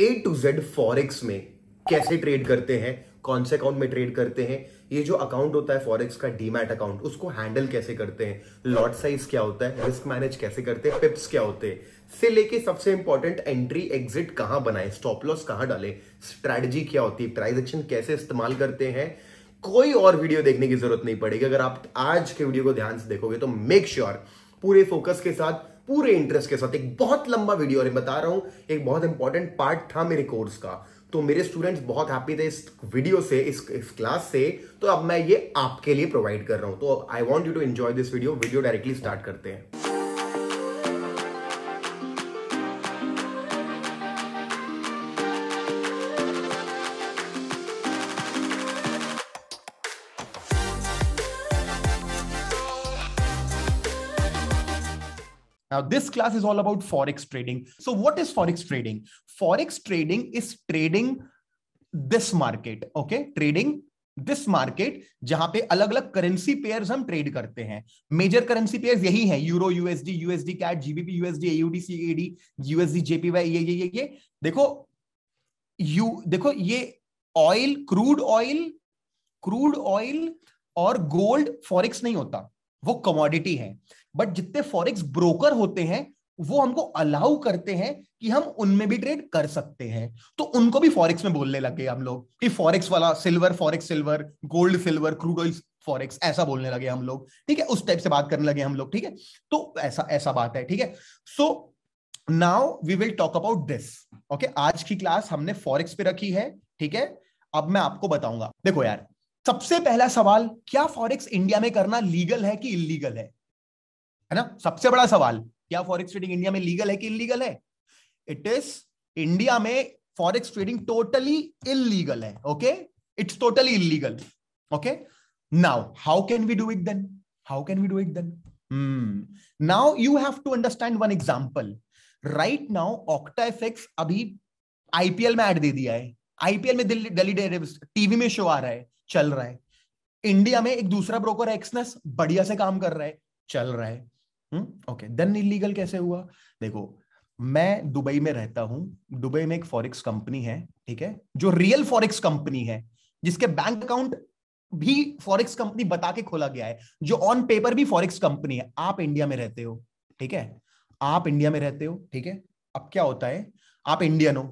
A to Z forex में कैसे trade करते हैं कौन से अकाउंट में ट्रेड करते हैं ये जो अकाउंट होता है फॉरेक्स का डीमैट अकाउंट उसको हैंडल कैसे करते हैं लॉट साइज क्या होता है रिस्क मैनेज कैसे करते हैं पिप्स क्या होते हैं से लेके सबसे इंपॉर्टेंट एंट्री एग्जिट कहां बनाए स्टॉप लॉस कहां डाले स्ट्रैटेजी क्या होती है प्राइज एक्शन कैसे इस्तेमाल करते हैं कोई और वीडियो देखने की जरूरत नहीं पड़ेगी अगर आप आज के वीडियो को ध्यान से देखोगे तो मेक श्योर sure पूरे फोकस के साथ पूरे इंटरेस्ट के साथ एक बहुत लंबा वीडियो और बता रहा हूं एक बहुत इंपॉर्टेंट पार्ट था मेरे कोर्स का तो मेरे स्टूडेंट्स बहुत हैप्पी थे इस वीडियो से इस, इस क्लास से तो अब मैं ये आपके लिए प्रोवाइड कर रहा हूं तो I want you to enjoy this video video directly start करते हैं Now, this class is all about Forex trading. So, what is Forex trading? Forex trading is trading this market, okay? Trading this market, जहां पे अलग अलग currency pair हम trade करते हैं major currency pair यही है euro USD USD CAD GBP USD AUD C AD USD JPY ये ये ये ये देखो यू देखो ये oil crude oil crude oil और गोल्ड फॉरेक्स नहीं होता वो कमोडिटी है बट जितने फॉरेक्स ब्रोकर होते हैं वो हमको अलाउ करते हैं कि हम उनमें भी ट्रेड कर सकते हैं तो उनको भी फॉरेक्स में बोलने लग गए हम लोग कि फॉरेक्स वाला silver forex silver gold silver crude oil forex ऐसा बोलने लगे हम लोग ठीक है उस टाइप से बात करने लगे हम लोग ठीक है तो ऐसा ऐसा बात है ठीक है so now we will talk about this okay आज की क्लास हमने फॉरेक्स पे रखी है ठीक है अब मैं आपको बताऊंगा देखो यार सबसे पहला सवाल क्या फॉरेक्स इंडिया में करना लीगल है कि इलीगल है है ना सबसे बड़ा सवाल क्या फॉरेक्स ट्रेडिंग इंडिया में लीगल है कि इलीगल है इट इज इंडिया में फॉरेक्स ट्रेडिंग टोटली इलीगल है okay it's totally illegal okay now how can we do it then how can we do it then now you have to understand one example right now Octa FX अभी IPL में ad दे दिया है IPL में Delhi daily TV में show आ रहा है चल रहा है इंडिया में एक दूसरा ब्रोकर एक्सनेस बढ़िया से काम कर रहा है चल रहा है ओके देन इलीगल कैसे हुआ देखो मैं दुबई में रहता हूं दुबई में एक फॉरेक्स कंपनी है ठीक है जो रियल फॉरेक्स कंपनी है जिसके बैंक अकाउंट भी फॉरेक्स कंपनी बता के खोला गया है जो ऑन पेपर भी फॉरेक्स कंपनी है आप इंडिया में रहते हो ठीक है आप इंडिया में रहते हो ठीक है अब क्या होता है आप इंडियन हो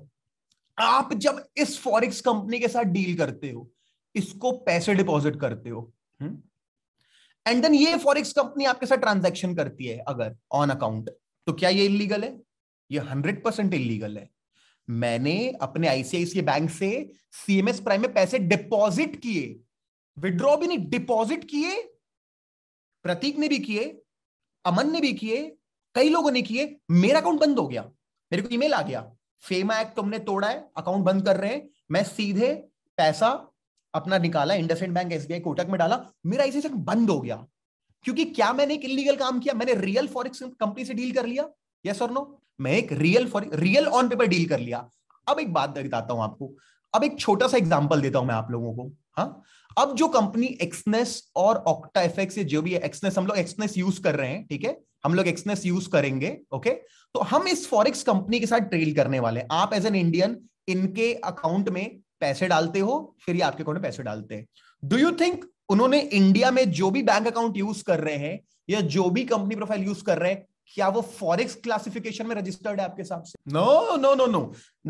आप जब इस फॉरेक्स कंपनी के साथ डील करते हो इसको पैसे डिपॉजिट करते हो एंड हम्म। देन ये फॉरेक्स कंपनी आपके साथ ट्रांजैक्शन करती है अगर ऑन अकाउंट तो क्या ये इलीगल है ये हंड्रेड परसेंट इलीगल है मैंने अपने आईसीआईसी बैंक से सीएमएस प्राइम में पैसे डिपॉजिट किए विड्रॉ भी नहीं डिपॉजिट किए प्रतीक ने भी किए अमन ने भी किए कई लोगों ने किए मेरा अकाउंट बंद हो गया मेरे को ईमेल आ गया फेमा एक्ट तुमने तोड़ा है अकाउंट बंद कर रहे हैं मैं सीधे पैसा अपना निकाला इंडसइंड बैंक एस कोटक में डाला मेरा आई बंद हो गया क्योंकि क्या मैंने एक इलीगल काम किया मैंने रियल फॉरेक्स कंपनी से डील कर लिया यस और नो मैं एक real real on paper deal कर लिया अब एक बात बताता हूं आपको अब एक छोटा सा एग्जाम्पल देता हूं मैं आप लोगों को हा? अब जो कंपनी एक्सनेस और ऑक्टा एफएक्स जो भी है एक्सनेस हम लोग एक्सनेस यूज कर रहे हैं ठीक है हम लोग एक्सनेस यूज करेंगे ओके तो हम इस फॉरेक्स कंपनी के साथ ट्रेड करने वाले हैं आप एज एन इंडियन इनके अकाउंट में पैसे डालते हो फिर ये आपके अकाउंट में पैसे डालते हैं डू यू थिंक उन्होंने इंडिया में जो भी बैंक अकाउंट यूज कर रहे हैं या जो भी कंपनी प्रोफाइल यूज कर रहे हैं क्या वो फॉरेक्स क्लासिफिकेशन में रजिस्टर्ड है आपके हिसाब से नो नो नो नो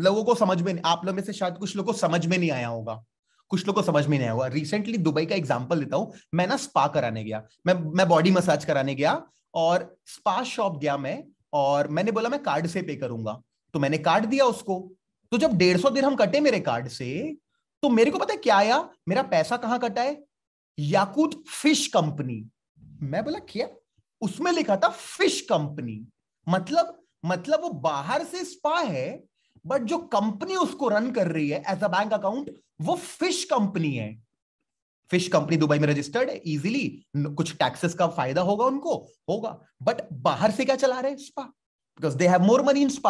लोगों को समझ में नहीं आप लोग में से शायद कुछ लोग को समझ में नहीं आया होगा कुछ लोग को समझ में नहीं आया होगा रिसेंटली दुबई का एग्जाम्पल देता हूं मैं ना स्पा कराने गया मैं मैं बॉडी मसाज कराने गया और स्पा शॉप गया मैं और मैंने बोला मैं कार्ड से पे करूंगा तो मैंने कार्ड दिया उसको तो जब डेढ़ सौ दिरहम कटे मेरे कार्ड से तो मेरे को पता है क्या आया मेरा पैसा कहां कटा है याकूत फिश कंपनी मैं बोला क्या उसमें लिखा था फिश कंपनी मतलब मतलब वो बाहर से स्पा है बट जो कंपनी उसको रन कर रही है एज अ बैंक अकाउंट वो फिश कंपनी है फिश कंपनी दुबई में रजिस्टर्ड है इजीली कुछ टैक्सेस का फायदा होगा उनको होगा बट बाहर से क्या चला रहे हैं spa because they have more money in spa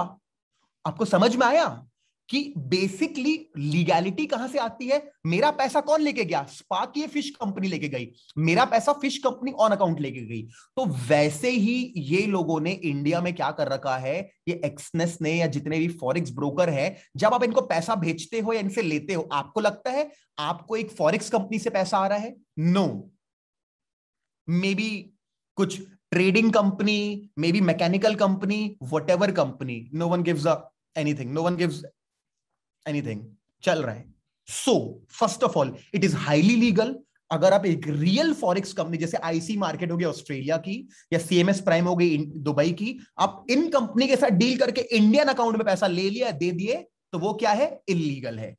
आपको समझ में आया कि बेसिकली लीगैलिटी कहां से आती है मेरा पैसा कौन लेके गया स्पा की फिश कंपनी लेके गई मेरा पैसा फिश कंपनी ऑन अकाउंट लेके गई तो वैसे ही ये लोगों ने इंडिया में क्या कर रखा है ये एक्सनेस ने या जितने भी फॉरेक्स ब्रोकर हैं जब आप इनको पैसा भेजते हो या इनसे लेते हो आपको लगता है आपको एक फॉरेक्स कंपनी से पैसा आ रहा है नो मे बी कुछ trading company maybe mechanical company whatever company no one gives a anything no one gives anything चल रहा है so first of all it is highly legal अगर आप एक रियल फॉरेक्स कंपनी जैसे IC market हो गई Australia की या सीएमएस प्राइम हो गई दुबई की आप इन कंपनी के साथ डील करके इंडियन अकाउंट में पैसा ले लिया दे दिए तो वो क्या है इलीगल है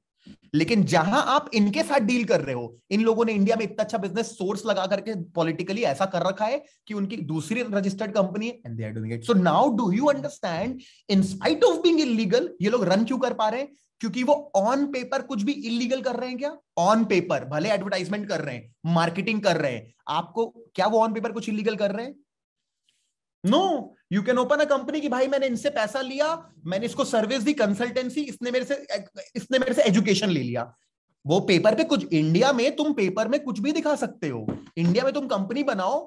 लेकिन जहां आप इनके साथ डील कर रहे हो इन लोगों ने इंडिया में इतना अच्छा बिजनेस सोर्स लगा करके पॉलिटिकली ऐसा कर रखा है कि उनकी दूसरी रजिस्टर्ड कंपनी है and they are doing it so now do you understand in spite of being illegal ये लोग रन क्यों कर पा रहे हैं क्योंकि वो ऑन पेपर कुछ भी इलीगल कर रहे हैं क्या ऑन पेपर भले एडवर्टाइजमेंट कर रहे हैं मार्केटिंग कर रहे हैं आपको क्या वो ऑन पेपर कुछ इलीगल कर रहे हैं no you can open a company की भाई मैंने इनसे पैसा लिया मैंने इसको सर्विस दी कंसल्टेंसी इसने मेरे से इसने मेरे से एजुकेशन ले लिया वो पेपर पे कुछ इंडिया में तुम पेपर में कुछ भी दिखा सकते हो इंडिया में तुम कंपनी बनाओ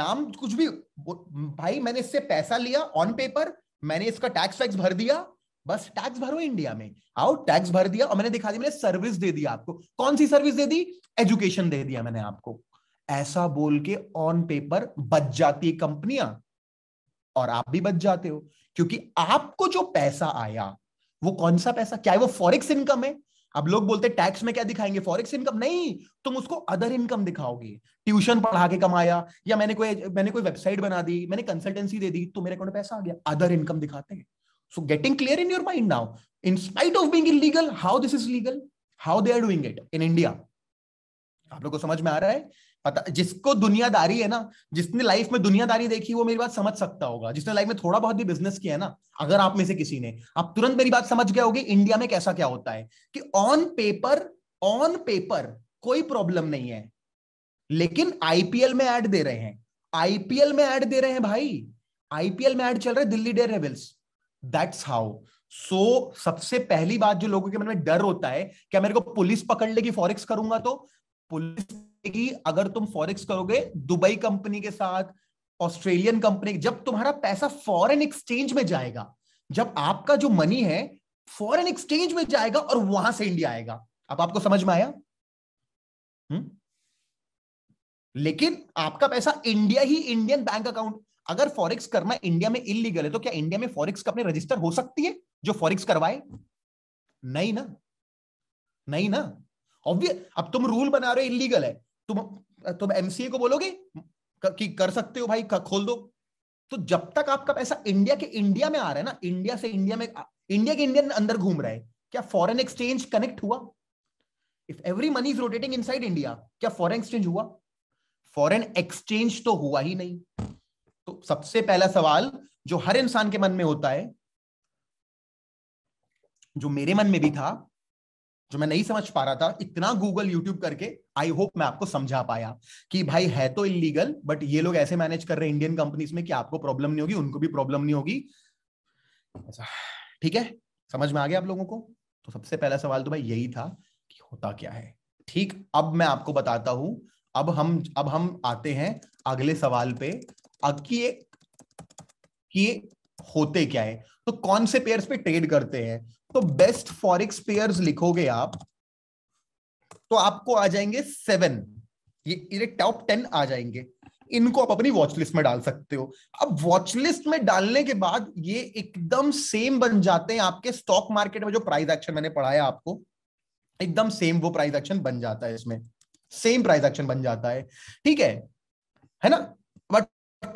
नाम कुछ भी भाई मैंने इससे पैसा लिया ऑन पेपर मैंने इसका टैक्स वैक्स भर दिया बस टैक्स भरो इंडिया में आओ टैक्स भर दिया और मैंने दिखा दी मैंने सर्विस दे दी आपको कौन सी सर्विस दे दी एजुकेशन दे दिया मैंने आपको ऐसा बोल के ऑन पेपर बच जाती है कंपनियां और आप भी बच जाते हो क्योंकि आपको जो पैसा आया वो कौन सा पैसा क्या है वो फॉरेक्स इनकम है अब लोग बोलते हैं टैक्स में क्या दिखाएंगे फॉरेक्स इनकम नहीं तुम उसको अदर इनकम दिखाओगे ट्यूशन पढ़ा के कमाया या मैंने कोई मैंने कोई वेबसाइट बना दी मैंने कंसल्टेंसी दे दी तो मेरे अकाउंट पैसा आ गया अदर इनकम दिखाते हैं So getting clear in your mind now, in spite of being illegal, how this is legal, how they are doing it in India. आप लोग को समझ में आ रहा है पता जिसको दुनियादारी है ना जिसने लाइफ में दुनियादारी देखी वो मेरी बात समझ सकता होगा जिसने लाइफ में थोड़ा बहुत भी बिजनेस किया है ना अगर आप में से किसी ने आप तुरंत मेरी बात समझ गए होगे इंडिया में कैसा क्या होता है कि ऑन पेपर ऑन पेपर कोई प्रॉब्लम नहीं है लेकिन आईपीएल में एड दे रहे हैं आईपीएल में एड दे रहे हैं भाई आईपीएल में एड चल रहे Delhi dare rebels that's how so सबसे पहली बात जो लोगों के मन में डर होता है क्या मेरे को पुलिस पकड़ लेगी फॉरेक्स करूंगा तो पुलिस की अगर तुम फॉरेक्स करोगे दुबई कंपनी के साथ ऑस्ट्रेलियन कंपनी जब तुम्हारा पैसा फॉरेन एक्सचेंज में जाएगा जब आपका जो मनी है फॉरेन एक्सचेंज में जाएगा और वहां से इंडिया आएगा अब आपको समझ में आया हुँ? हम्म? लेकिन आपका पैसा इंडिया ही इंडियन बैंक अकाउंट अगर फॉरेक्स करना इंडिया में इलीगल है तो क्या इंडिया में फॉरेक्स कंपनी रजिस्टर हो सकती है जो फॉरेक्स करवाए नहीं ना नहीं ना ऑब्वियस अब तुम रूल बना रहे हो इलीगल है तुम तुम एमसीए को बोलोगे कि कर सकते हो भाई खोल दो तो जब तक आपका पैसा इंडिया के इंडिया में आ रहा है ना इंडिया से इंडिया में इंडिया के इंडियन अंदर घूम रहा है क्या फॉरेन एक्सचेंज कनेक्ट हुआ if every money is rotating inside India क्या फॉरेन एक्सचेंज हुआ फॉरेन एक्सचेंज तो हुआ ही नहीं सबसे पहला सवाल जो हर इंसान के मन में होता है जो मेरे मन में भी था जो मैं नहीं समझ पा रहा था इतना गूगल यूट्यूब करके आई होप मैं आपको समझा पाया कि भाई है तो इलीगल बट ये लोग ऐसे मैनेज कर रहे हैं इंडियन कंपनीज में कि आपको प्रॉब्लम नहीं होगी उनको भी प्रॉब्लम नहीं होगी ठीक है समझ में आ गया आप लोगों को तो सबसे पहला सवाल तो भाई यही था कि होता क्या है ठीक अब मैं आपको बताता हूं अब हम अब हम आते हैं अगले सवाल पे अब कि ये कि ये होते क्या है तो कौन से पेयर्स पे ट्रेड करते हैं तो बेस्ट फॉरिक्स पेयर्स लिखोगे आप तो आपको आ जाएंगे सेवन ये, ये टॉप टेन आ जाएंगे इनको आप अपनी वॉचलिस्ट में डाल सकते हो अब वॉचलिस्ट में डालने के बाद ये एकदम सेम बन जाते हैं आपके स्टॉक मार्केट में जो प्राइस एक्शन मैंने पढ़ाया आपको एकदम सेम वो प्राइस एक्शन बन जाता है इसमें सेम प्राइस एक्शन बन जाता है ठीक है है ना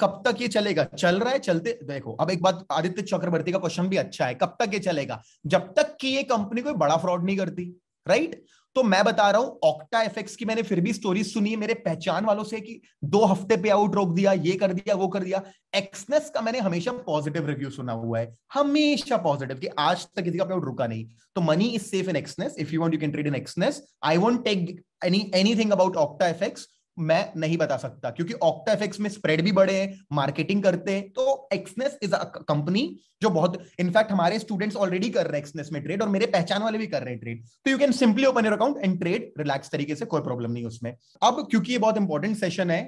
कब तक ये चलेगा चल रहा है चलते देखो अब एक बात आदित्य चक्रवर्ती का क्वेश्चन भी अच्छा है कब तक ये चलेगा जब तक कि ये कंपनी कोई बड़ा फ्रॉड नहीं करती राइट तो मैं बता रहा हूं ऑक्टा एफेक्स की मैंने फिर भी स्टोरी सुनी मेरे पहचान वालों से कि दो हफ्ते पे आउट रोक दिया ये कर दिया वो कर दिया एक्सनेस का मैंने हमेशा पॉजिटिव रिव्यू सुना हुआ है हमेशा पॉजिटिव कि आज तक किसी का पे आउट रुका नहीं तो money is safe in Exness if you want you can trade in Exness I won't take any anything about Octa FX मैं नहीं बता सकता क्योंकि ऑक्टाफेक्स में स्प्रेड भी बड़े हैं मार्केटिंग करते हैं तो एक्सनेस इज अ कंपनी जो बहुत इनफैक्ट हमारे स्टूडेंट्स ऑलरेडी कर रहे हैं एक्सनेस में ट्रेड और मेरे पहचान वाले भी कर रहे हैं ट्रेड तो you can simply open your account and trade relax तरीके से कोई प्रॉब्लम नहीं उसमें अब क्योंकि ये बहुत इंपॉर्टेंट सेशन है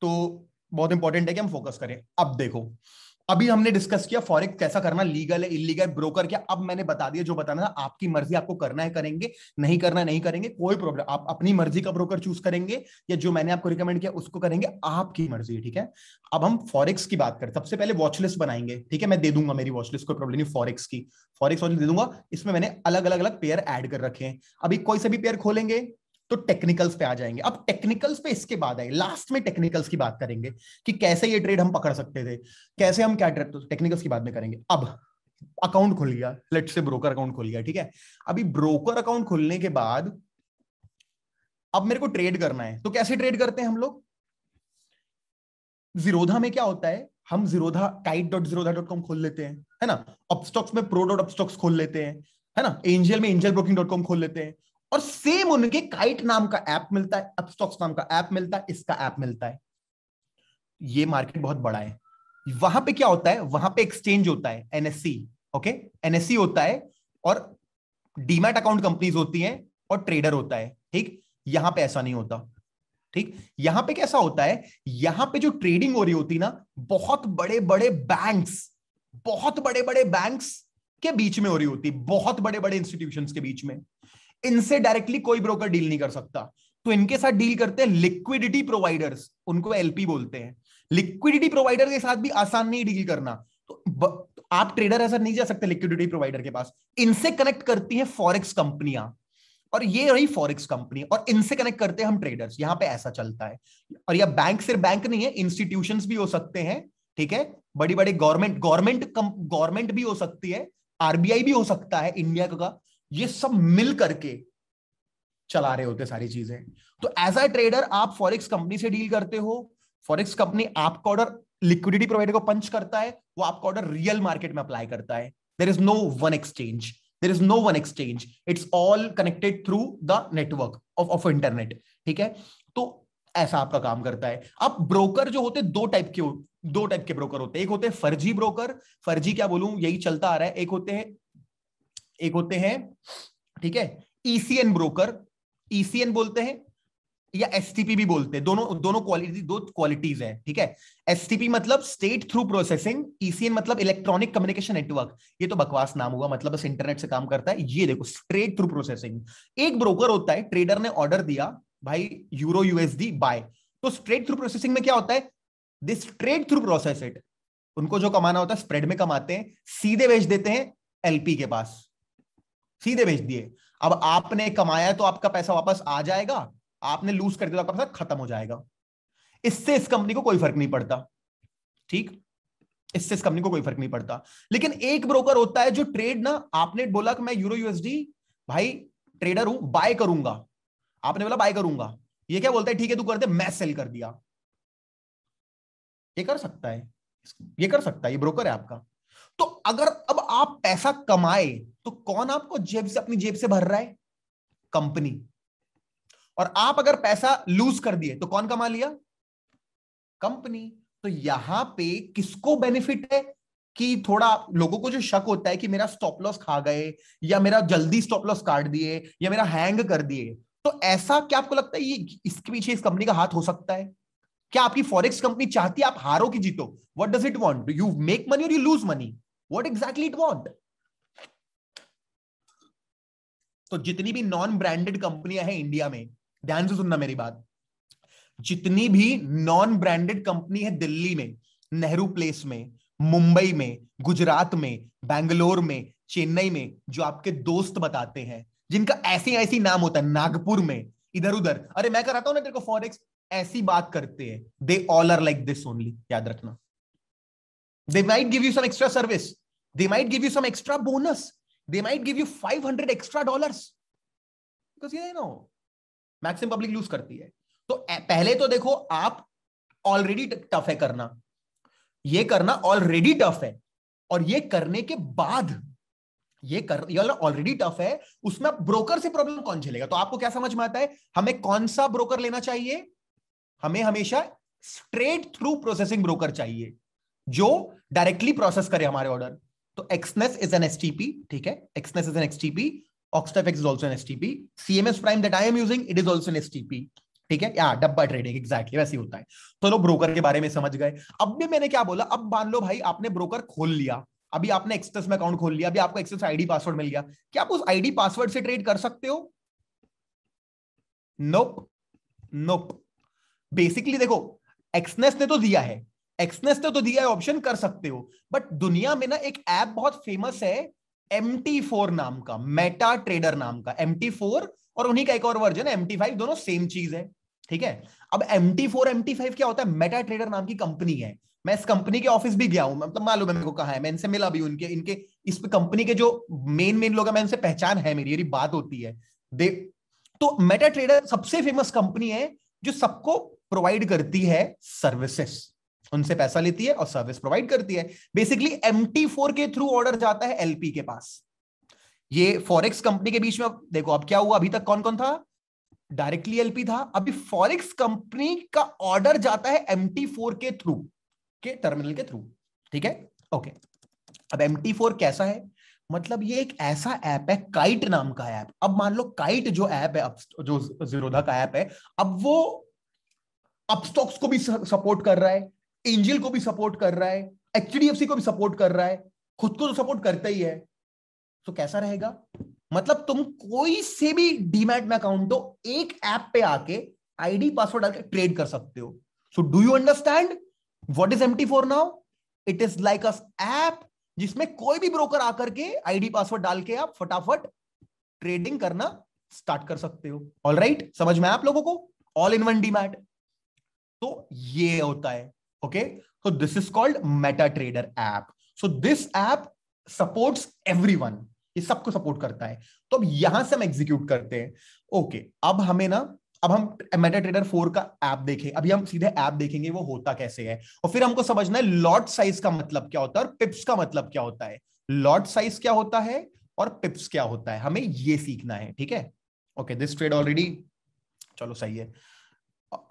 तो बहुत इंपॉर्टेंट है कि हम फोकस करें अब देखो अभी हमने डिस्कस किया फॉरेक्स कैसा करना लीगल है इलीगल है ब्रोकर क्या अब मैंने बता दिया जो बताना था आपकी मर्जी आपको करना है करेंगे नहीं करना है नहीं करेंगे कोई प्रॉब्लम आप अपनी मर्जी का ब्रोकर चूज करेंगे या जो मैंने आपको रिकमेंड किया उसको करेंगे आपकी मर्जी ठीक है अब हम फॉरेक्स की बात करें सबसे पहले वॉचलिस्ट बनाएंगे ठीक है मैं दे दूंगा मेरी वॉचलिस्ट कोई प्रॉब्लम नहीं फॉरेक्स की फॉरेक्स वॉचलिस्ट दे दूंगा इसमें मैंने अलग अलग अलग पेयर एड कर रखे हैं अभी कोई से भी पेयर खोलेंगे तो टेक्निकल्स पे आ जाएंगे अब टेक्निकल्स पे इसके बाद आए लास्ट में टेक्निकल्स की बात करेंगे कि कैसे ये ट्रेड हम पकड़ सकते थे कैसे हम क्या ट्रेड टेक्निकल्स तो की बात में करेंगे अब अकाउंट खुल गया लेट से ब्रोकर अकाउंट खुल गया ठीक है अभी ब्रोकर अकाउंट खुलने के बाद अब मेरे को ट्रेड करना है तो कैसे ट्रेड करते हैं हम लोग जीरोधा में क्या होता है हम Zerodha kite dot Zerodha dot com खोल लेते हैं है ना अपस्टॉक्स में प्रो डॉट अपस्टॉक्स खोल लेते हैं है ना एंजल में एंजल ब्रोकिंग डॉट कॉम खोल लेते हैं और सेम उनके काइट नाम का ऐप मिलता है अपस्टॉक्स नाम का ऐप मिलता है इसका ऐप मिलता है ये मार्केट बहुत बड़ा है वहां पे क्या होता है वहां पे एक्सचेंज होता है एनएससी ओके एनएससी होता है और डीमैट अकाउंट कंपनीज होती हैं और ट्रेडर होता है ठीक यहां पे ऐसा नहीं होता ठीक यहां पे कैसा होता है यहां पे जो ट्रेडिंग हो रही होती ना बहुत बड़े बड़े बैंक्स बहुत बड़े बड़े बैंक्स के बीच में हो रही होती बहुत बड़े बड़े इंस्टीट्यूशन के बीच में इनसे डायरेक्टली कोई ब्रोकर डील नहीं कर सकता तो इनके साथ डील करते हैं लिक्विडिटी प्रोवाइडर्स उनको एलपी बोलते हैं लिक्विडिटी प्रोवाइडर के साथ भी आसान नहीं डील करना तो, ब, आप ट्रेडर ऐसा नहीं जा सकते लिक्विडिटी प्रोवाइडर के पास इनसे कनेक्ट करती है फॉरेक्स कंपनियां और ये रही फॉरेक्स कंपनी और इनसे कनेक्ट करते हैं हम ट्रेडर्स यहां पे ऐसा चलता है और यह बैंक सिर्फ बैंक नहीं है इंस्टीट्यूशन भी हो सकते हैं ठीक है बड़ी बड़ी गवर्नमेंट गवर्नमेंट गवर्नमेंट भी हो सकती है आरबीआई भी हो सकता है इंडिया का ये सब मिल करके चला रहे होते सारी चीजें तो एज अ ट्रेडर आप फॉरेक्स कंपनी से डील करते हो फॉरेक्स कंपनी आपका ऑर्डर लिक्विडिटी प्रोवाइडर को पंच करता है वो आपका ऑर्डर रियल मार्केट में अप्लाई करता है there is no one exchange there is no one exchange it's all connected through the network of of internet ठीक है तो ऐसा आपका काम करता है अब ब्रोकर जो होते दो टाइप के दो टाइप के ब्रोकर होते हैं एक होते हैं फर्जी ब्रोकर फर्जी क्या बोलूं यही चलता आ रहा है एक होते हैं एक होते हैं ठीक है ईसीएन ब्रोकर ईसीएन बोलते हैं या एसटीपी भी बोलते हैं दोनों दोनों क्वालिटी दो क्वालिटीज है ठीक है एसटीपी मतलब स्टेट थ्रू प्रोसेसिंग ईसीएन मतलब इलेक्ट्रॉनिक कम्युनिकेशन नेटवर्क ये तो बकवास नाम हुआ मतलब बस इंटरनेट से काम करता है ये देखो स्ट्रेट थ्रू प्रोसेसिंग एक ब्रोकर होता है ट्रेडर ने ऑर्डर दिया भाई यूरो यूएसडी बाय तो स्ट्रेट थ्रू प्रोसेसिंग में क्या होता है this straight through process it उनको जो कमाना होता है स्प्रेड में कमाते हैं सीधे बेच देते हैं एलपी के पास सीधे भेज दिए अब आपने कमाया है तो आपका पैसा वापस आ जाएगा आपने लूज कर दिया तो आपका पैसा खत्म हो जाएगा इससे इस कंपनी को कोई फर्क नहीं पड़ता ठीक इससे इस कंपनी को कोई फर्क नहीं पड़ता लेकिन एक ब्रोकर होता है जो ट्रेड ना आपने बोला कि मैं यूरो यूएसडी भाई ट्रेडर हूं बाय करूंगा आपने बोला बाय करूंगा ये क्या बोलता है ठीक है तू कर दे मैं सेल कर दिया ये कर सकता है ये कर सकता है ये ब्रोकर है आपका तो अगर अब आप पैसा कमाए तो कौन आपको जेब से अपनी जेब से भर रहा है कंपनी और आप अगर पैसा लूज कर दिए तो कौन कमा लिया कंपनी तो यहां पे किसको बेनिफिट है कि थोड़ा लोगों को जो शक होता है कि मेरा स्टॉप लॉस खा गए या मेरा जल्दी स्टॉप लॉस काट दिए या मेरा हैंग कर दिए तो ऐसा क्या आपको लगता है ये इसके पीछे इस कंपनी का हाथ हो सकता है क्या आपकी फॉरेक्स कंपनी चाहती है आप हारो कि जीतो what does it want you make money और you lose money what exactly it want तो जितनी भी नॉन ब्रांडेड कंपनियां हैं इंडिया में ध्यान से सुनना मेरी बात जितनी भी नॉन ब्रांडेड कंपनी है दिल्ली में नेहरू प्लेस में मुंबई में गुजरात में बैंगलोर में चेन्नई में जो आपके दोस्त बताते हैं जिनका ऐसे ऐसी नाम होता है नागपुर में इधर उधर अरे मैं कराता हूं ना तेरे को फॉरेक्स ऐसी बात करते हैं they all are like this only याद रखना they might give you some extra service they might give you some extra bonus they might give you 500 extra dollars because you know maximum public lose करती है तो पहले तो देखो आप already tough है करना ये करना ऑलरेडी टफ है और ये करने के बाद ये कर ये ऑलरेडी टफ है उसमें आप ब्रोकर से प्रॉब्लम कौन झेलेगा तो आपको क्या समझ में आता है हमें कौन सा ब्रोकर लेना चाहिए हमें हमेशा स्ट्रेट थ्रू प्रोसेसिंग ब्रोकर चाहिए जो डायरेक्टली प्रोसेस करे हमारे ऑर्डर तो xness is an stp ठीक है Exness is an xness is an stp oxtafx is also an stp prime prime I am using it is also an S TP ठीक है या डब्बा ट्रेडिंग एक्जैक्टली वैसे होता है तो लोग ब्रोकर के बारे में समझ गए अब भी मैंने क्या बोला अब मान लो भाई आपने ब्रोकर खोल लिया अभी आपने एक्सेस में अकाउंट खोल लिया अभी आपको एक्सेस आईडी पासवर्ड मिल गया क्या आप उस आईडी पासवर्ड से ट्रेड कर सकते हो नोप नोप बेसिकली देखो एक्सनेस ने तो दिया है एक्सनेस तो, तो दिया है ऑप्शन कर सकते हो बट दुनिया में ना एक ऐप बहुत फेमस है एम फोर नाम का मेटा ट्रेडर नाम का एम फोर और उन्हीं का एक और वर्जन है एम फाइव दोनों सेम चीज है ठीक है अब M T four M T five क्या होता है मेटा ट्रेडर नाम की कंपनी है मैं इस कंपनी के ऑफिस भी गया हूं मतलब तो मालूम है मेरे को कहा है मैं इनसे मिला भी उनके इनके इस कंपनी के जो मेन मेन लोग हैं मैं इनसे पहचान है मेरी मेरी बात होती है दे तो मेटा ट्रेडर सबसे फेमस कंपनी है जो सबको प्रोवाइड करती है सर्विसेस उनसे पैसा लेती है और सर्विस प्रोवाइड करती है बेसिकली एम फोर के थ्रू ऑर्डर जाता है एलपी के पास ये फॉरेक्स कंपनी के बीच में देखो अब क्या हुआ अभी तक कौन कौन था डायरेक्टली एलपी था अभी फॉरेक्स कंपनी का ऑर्डर जाता है एम फोर के थ्रू के टर्मिनल के थ्रू ठीक है ओके अब एम फोर कैसा है मतलब ये एक ऐसा ऐप है काइट नाम का ऐप अब मान लो काइट जो ऐप है अब जो जीरोधा का ऐप है अब वो अपस्टॉक्स को भी सपोर्ट कर रहा है एंजल को भी सपोर्ट कर रहा है एचडीएफसी को भी सपोर्ट कर रहा है खुद को तो सपोर्ट करता ही है तो कैसा रहेगा मतलब तुम कोई से भी डीमैट में अकाउंट दो एक ऐप पे आके आईडी पासवर्ड डाल ट्रेड कर सकते हो so do you understand what is MT four now it is like us app जिसमें कोई भी ब्रोकर आकर के आईडी पासवर्ड डाल के आप फटाफट ट्रेडिंग करना स्टार्ट कर सकते हो ऑल राइट right? समझ में आप लोगों को ऑल इन वन डीमैट तो ये होता है Okay. So this is called MetaTrader app. So this app supports everyone. ये सबको सपोर्ट करता है तो अब यहां से हम एग्जीक्यूट करते हैं ओके okay, अब हमें ना अब हम मेटा ट्रेडर फोर का ऐप देखें अभी हम सीधे ऐप देखेंगे वो होता कैसे है और फिर हमको समझना है लॉट साइज का मतलब क्या होता है और पिप्स का मतलब क्या होता है लॉट साइज क्या होता है और पिप्स क्या होता है हमें ये सीखना है ठीक है ओके दिस ट्रेड ऑलरेडी चलो सही है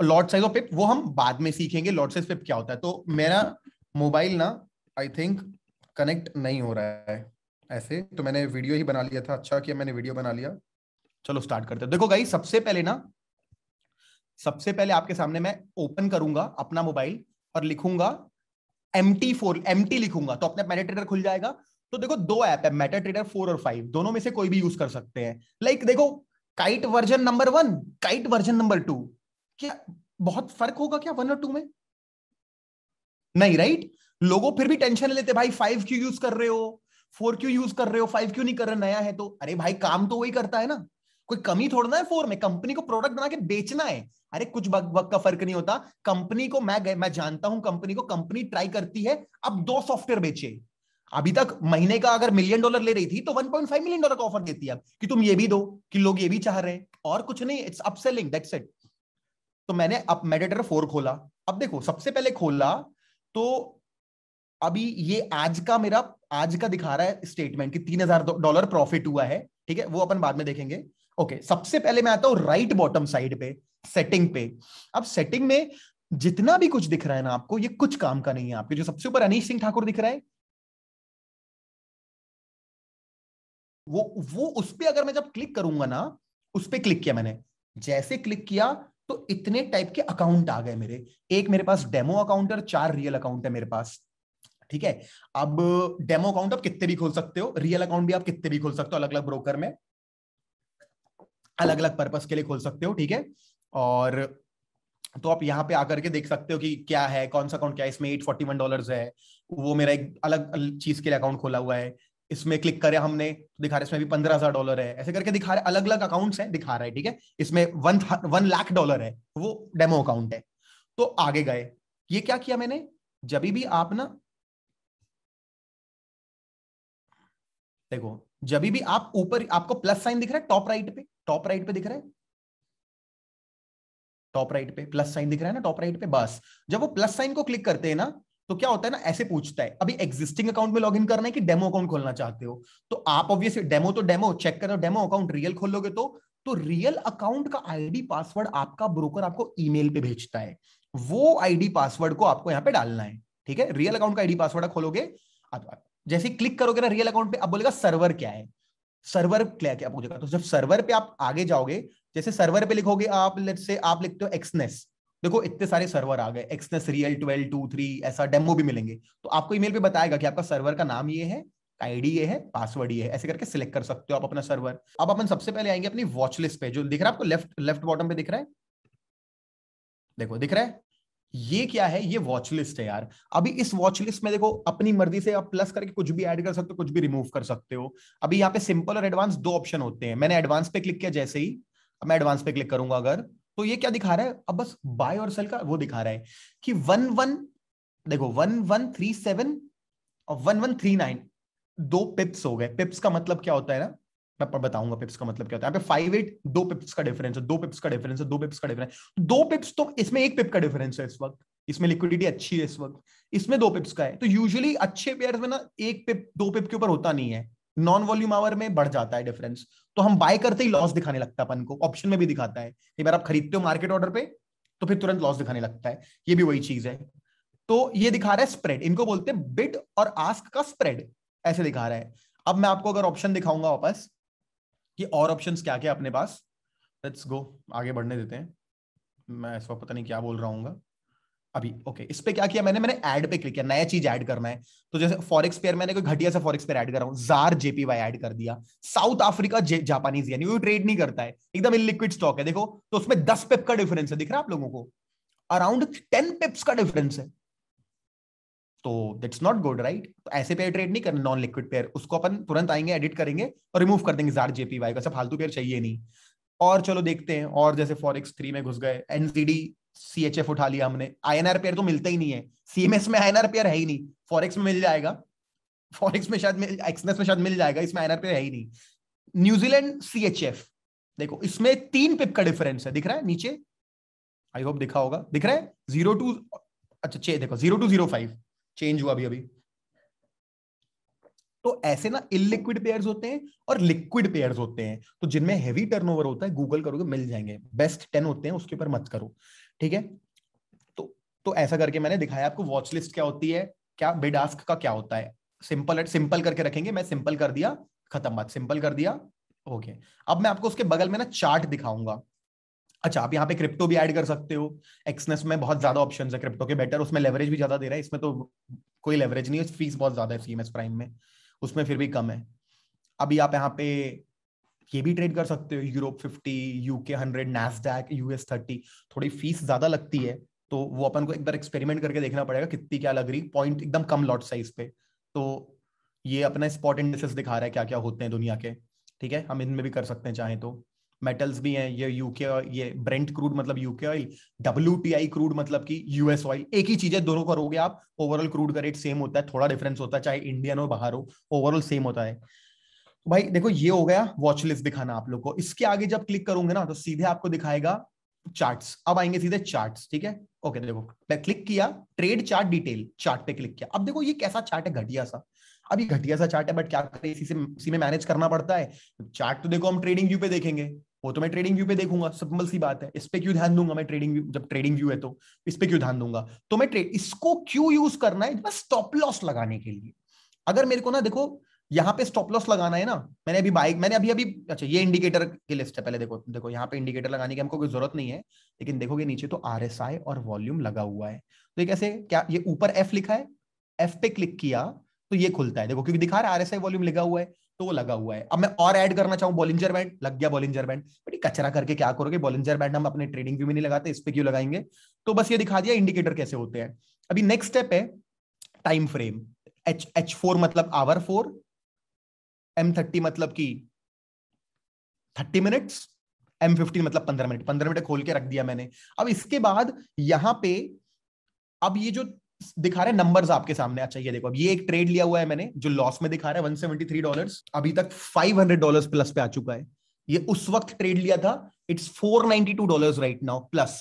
लॉर्ड साइज ऑफ पिप वो हम बाद में सीखेंगे लॉर्ड साइज पिप क्या होता है तो मेरा मोबाइल ना आई थिंक कनेक्ट नहीं हो रहा है ऐसे तो मैंने वीडियो ही बना लिया था अच्छा किया मैंने वीडियो बना लिया चलो स्टार्ट करते हैं देखो गाई सबसे पहले ना सबसे पहले आपके सामने मैं ओपन करूंगा अपना मोबाइल और लिखूंगा M T four M T लिखूंगा तो अपना मेटा ट्रेडर खुल जाएगा तो देखो दो ऐप है मेटा ट्रेडर फोर और फाइव दोनों में से कोई भी यूज कर सकते हैं लाइक like, देखो kite version number one kite version number two क्या बहुत फर्क होगा क्या वन और टू में नहीं राइट लोगों फिर भी टेंशन लेते भाई फाइव क्यू यूज कर रहे हो फोर क्यू यूज कर रहे हो फाइव क्यू नहीं कर रहे नया है तो अरे भाई काम तो वही करता है ना कोई कमी थोड़ना है फोर में कंपनी को प्रोडक्ट बना के बेचना है अरे कुछ बग बग का फर्क नहीं होता कंपनी को मैं मैं जानता हूं कंपनी को कंपनी ट्राई करती है अब दो सॉफ्टवेयर बेचे अभी तक महीने का अगर मिलियन डॉलर ले रही थी तो 1.5 मिलियन डॉलर का ऑफर देती है अब कि तुम ये भी दो कि लोग ये भी चाह रहे हैं और कुछ नहीं इट्स अपसेलिंग दैट्स इट तो मैंने अब मेडिटर फोर खोला अब देखो सबसे पहले खोला तो अभी ये आज का मेरा आज का दिखा रहा है स्टेटमेंट कि तीन हजार डॉलर प्रॉफिट हुआ है ठीक है वो अपन बाद में देखेंगे ओके सबसे पहले मैं आता हूं राइट बॉटम साइड पे सेटिंग पे अब सेटिंग में जितना भी कुछ दिख रहा है ना आपको ये कुछ काम का नहीं है आपके जो सबसे ऊपर अनिश सिंह ठाकुर दिख रहा है वो वो उस पर अगर मैं जब क्लिक करूंगा ना उस पर क्लिक किया मैंने जैसे क्लिक किया तो इतने टाइप के अकाउंट आ गए मेरे एक मेरे पास डेमो अकाउंट और चार रियल अकाउंट है मेरे पास ठीक है अब डेमो अकाउंट आप कितने भी खोल सकते हो रियल अकाउंट भी आप कितने भी खोल सकते हो अलग अलग ब्रोकर में अलग अलग पर्पस के लिए खोल सकते हो ठीक है और तो आप यहाँ पे आकर के देख सकते हो कि क्या है कौन सा अकाउंट क्या है इसमें एट फोर्टी वन डॉलर है वो मेरा एक अलग, अलग चीज के लिए अकाउंट खोला हुआ है इसमें क्लिक करे हमने तो दिखा रहे इसमें भी पंद्रह हजार डॉलर है ऐसे करके दिखा रहे अलग अलग अकाउंट्स है दिखा रहा है ठीक है इसमें वन वन लाख डॉलर है वो डेमो अकाउंट है तो आगे गए ये क्या किया मैंने जब भी आप ना देखो जब भी आप ऊपर आपको प्लस साइन दिख रहा है टॉप राइट पे टॉप राइट पे दिख रहा है टॉप राइट पे प्लस साइन दिख रहा है ना टॉप राइट पे बस जब वो प्लस साइन को क्लिक करते हैं ना तो क्या होता है ना ऐसे पूछता है अभी एग्जिस्टिंग अकाउंट में लॉग इन करना है कि डेमो अकाउंट खोलना चाहते हो तो आप ऑब्वियसली डेमो तो डेमो चेक करो डेमो अकाउंट रियल खोलोगे तो तो रियल अकाउंट का आईडी पासवर्ड आपका ब्रोकर आपको ईमेल पे भेजता है वो आईडी पासवर्ड को आपको यहाँ पे डालना है ठीक है रियल अकाउंट का आईडी पासवर्ड खोलोगे जैसे क्लिक करोगे ना रियल अकाउंट पे अब बोलेगा सर्वर क्या है सर्वर क्या क्या पूछेगा तो जब सर्वर पे आप आगे जाओगे जैसे सर्वर पे लिखोगे आप लेट से आप लिखते हो एक्सनेस देखो इतने सारे सर्वर आ गए Exness real twelve two three ऐसा डेमो भी मिलेंगे तो आपको ईमेल पे बताएगा कि आपका सर्वर का नाम ये है आईडी ये है पासवर्ड ये है ऐसे करके सिलेक्ट कर सकते हो आप अपना सर्वर अब अपन सबसे पहले आएंगे अपनी वॉच लिस्ट पे जो दिख रहा है आपको लेफ्ट लेफ्ट बॉटम पे दिख रहा है देखो दिख रहा है ये क्या है ये वॉच लिस्ट है यार अभी इस वॉच लिस्ट में देखो अपनी मर्जी से आप प्लस करके कुछ भी ऐड कर सकते हो कुछ भी रिमूव कर सकते हो अभी यहाँ पे सिंपल और एडवांस दो ऑप्शन होते हैं मैंने एडवांस पे क्लिक किया जैसे ही अब मैं एडवांस पे क्लिक करूंगा अगर तो ये क्या दिखा रहा है अब बस बाय और सेल का वो दिखा रहा है कि वन वन देखो वन वन थ्री सेवन और वन वन थ्री नाइन दो पिप्स हो गए पिप्स का मतलब क्या होता है ना मैं बताऊंगा पिप्स का मतलब क्या होता है फाइव एट दो पिप्स का डिफरेंस है दो पिप्स का डिफरेंस है दो पिप्स का डिफरेंस दो पिप्स तो इसमें एक पिप का डिफरेंस है इस वक्त इसमें लिक्विडिटी अच्छी है इस वक्त इसमें दो पिप्स का है तो यूजुअली अच्छे पेयर में ना एक पिप दो पिप के ऊपर होता नहीं है नॉन वॉल्यूम आवर में बढ़ जाता है डिफरेंस तो हम बाय करते ही लॉस दिखाने लगता है अपन को ऑप्शन में भी दिखाता है कई बार आप खरीदते हो मार्केट ऑर्डर पे तो फिर तुरंत लॉस दिखाने लगता है ये भी वही चीज है तो ये दिखा रहा है स्प्रेड इनको बोलते हैं बिड और आस्क का स्प्रेड ऐसे दिखा रहा है अब मैं आपको अगर ऑप्शन दिखाऊंगा वापस कि और ऑप्शंस क्या क्या अपने पास लेट्स गो आगे बढ़ने देते हैं मैं इस वक्त पता नहीं क्या बोल रहा हूँ अभी ओके इस पे क्या किया मैंने मैंने ऐड पे क्लिक किया नया चीज ऐड करना है तो जैसे फॉरेक्स पेयर मैंने कोई घटिया सा फॉरेक्स पेयर ऐड कर रहा हूँ जार जेपीवाई ऐड कर दिया साउथ अफ्रीका जापानीज यानी वो ट्रेड नहीं करता है एकदम इलिक्विड स्टॉक है देखो तो उसमें दस पिप का डिफरेंस है दिख रहा है आप लोगों को अराउंड टेन पिप्स का डिफरेंस है तो दट्स नॉट गुड राइट तो ऐसे पेयर ट्रेड नहीं करना नॉन लिक्विड पेयर उसको अपन तुरंत आएंगे एडिट करेंगे और रिमूव कर देंगे जार जेपीवाई का सब फालतू पेयर चाहिए नहीं और चलो देखते हैं और जैसे फॉरेक्स थ्री में घुस गए एनसीडी सी एच एफ उठा लिया हमने आई एन आर पेयर तो मिलता ही नहीं है सीएमएस में आई एन आर पेयर है ही नहीं फॉरेक्स में मिल जाएगा फॉरेक्स में शायद एक्सनेस में शायद मिल जाएगा इसमें आई एन आर पेयर है ही नहीं न्यूजीलैंड सी एच एफ देखो इसमें तीन पिप का डिफरेंस है दिख रहा है नीचे आई होप दिखा होगा दिख रहा है जीरो टू अच्छा देखो zero two zero five change हुआ अभी अभी तो ऐसे ना इलिक्विड पेयर्स होते हैं और लिक्विड पेयर्स होते हैं तो जिनमें हेवी टर्नओवर होता है गूगल करोगे मिल जाएंगे बेस्ट टेन होते हैं उसके ऊपर मत करो ठीक है तो तो ऐसा करके मैंने दिखाया आपको वॉच लिस्ट क्या होती है क्या बिड आस्क का क्या होता है सिंपल एट सिंपल करके रखेंगे मैं सिंपल कर दिया खत्म बात सिंपल कर दिया ओके अब मैं आपको उसके बगल में ना चार्ट दिखाऊंगा अच्छा आप यहाँ पे क्रिप्टो भी ऐड कर सकते हो एक्सनेस में बहुत ज्यादा ऑप्शन है क्रिप्टो के बेटर उसमें लेवरेज भी ज्यादा दे रहा है इसमें तो कोई लेवरेज नहीं है फीस बहुत ज्यादा है सीएमएस प्राइम में उसमें फिर भी कम है अभी आप यहाँ पे ये भी ट्रेड कर सकते हो Europe fifty UK hundred NASDAQ US thirty थोड़ी फीस ज्यादा लगती है तो वो अपन को एक बार एक्सपेरिमेंट करके देखना पड़ेगा कितनी क्या लग रही पॉइंट एकदम कम लॉट साइज पे तो ये अपना स्पॉट इंडेसेस दिखा रहा है क्या क्या होते हैं दुनिया के ठीक है हम इनमें भी कर सकते हैं चाहे तो मेटल्स भी हैं ये यूके ये ब्रेंट क्रूड मतलब यूके ऑयल डब्ल्यू क्रूड मतलब कि यूएस ऑयल एक ही चीज है दोनों करोगे आप ओवरऑल क्रूड का रेट सेम होता है थोड़ा डिफरेंस होता है चाहे इंडियन हो बाहर हो ओवरऑल सेम होता है तो भाई देखो ये हो गया वॉच लिस्ट दिखाना आप लोग को इसके आगे जब क्लिक करूंगे ना तो सीधे आपको दिखाएगा चार्ट्स अब आएंगे सीधे चार्ट्स ठीक है ओके देखो क्लिक किया ट्रेड चार्ट डिटेल चार्ट पे क्लिक किया अब देखो ये कैसा चार्ट है घटिया सा अब ये घटिया सा चार्ट है बट क्या करें इसी से इसी में मैनेज करना पड़ता है चार्ट तो देखो हम ट्रेडिंग व्यू पे देखेंगे वो तो मैं ट्रेडिंग व्यू पे देखूंगा सिंपल सी बात है इस पे क्यों ध्यान दूंगा मैं ट्रेडिंग व्यू जब ट्रेडिंग व्यू है तो इस पे क्यों ध्यान दूंगा तो मैं ट्रेड इसको क्यों यूज करना है स्टॉप लॉस लगाने के लिए अगर मेरे को ना देखो यहाँ पे स्टॉप लॉस लगाना है ना मैंने अभी बाइक मैंने अभी अभी अच्छा ये इंडिकेटर की लिस्ट है पहले देखो देखो यहाँ पे इंडिकेटर लगाने की हमको कोई जरूरत नहीं है लेकिन देखोगे नीचे तो आर और वॉल्यूम लगा हुआ है तो ये कैसे क्या ये ऊपर एफ लिखा है एफ पे क्लिक किया तो ये खुलता है देखो क्योंकि दिखा रहा है आर वॉल्यूम लगा हुआ है तो वो लगा हुआ है अब मैं और ऐड करना चाहूँ बॉलिंजर बैंड लग गया बॉलिंजर बैंड बट कचरा करके क्या करोगे बॉलिंजर बैंड हम अपने ट्रेडिंग व्यू में नहीं लगाते इस पे क्यों लगाएंगे तो बस ये दिखा दिया इंडिकेटर कैसे होते हैं अभी नेक्स्ट स्टेप है time frame H H four मतलब आवर फोर एम थर्टी मतलब की थर्टी मिनट्स एम फिफ्टीन मतलब पंद्रह मिनट पंद्रह मिनट खोल के रख दिया मैंने अब इसके बाद यहां पे अब ये जो दिखा रहे नंबर्स आपके सामने अच्छा ये देखो अब ये एक ट्रेड लिया हुआ है मैंने जो लॉस में दिखा रहा है 173 डॉलर्स अभी तक 500 डॉलर्स प्लस पे आ चुका है ये उस वक्त ट्रेड लिया था it's 492 dollars right now plus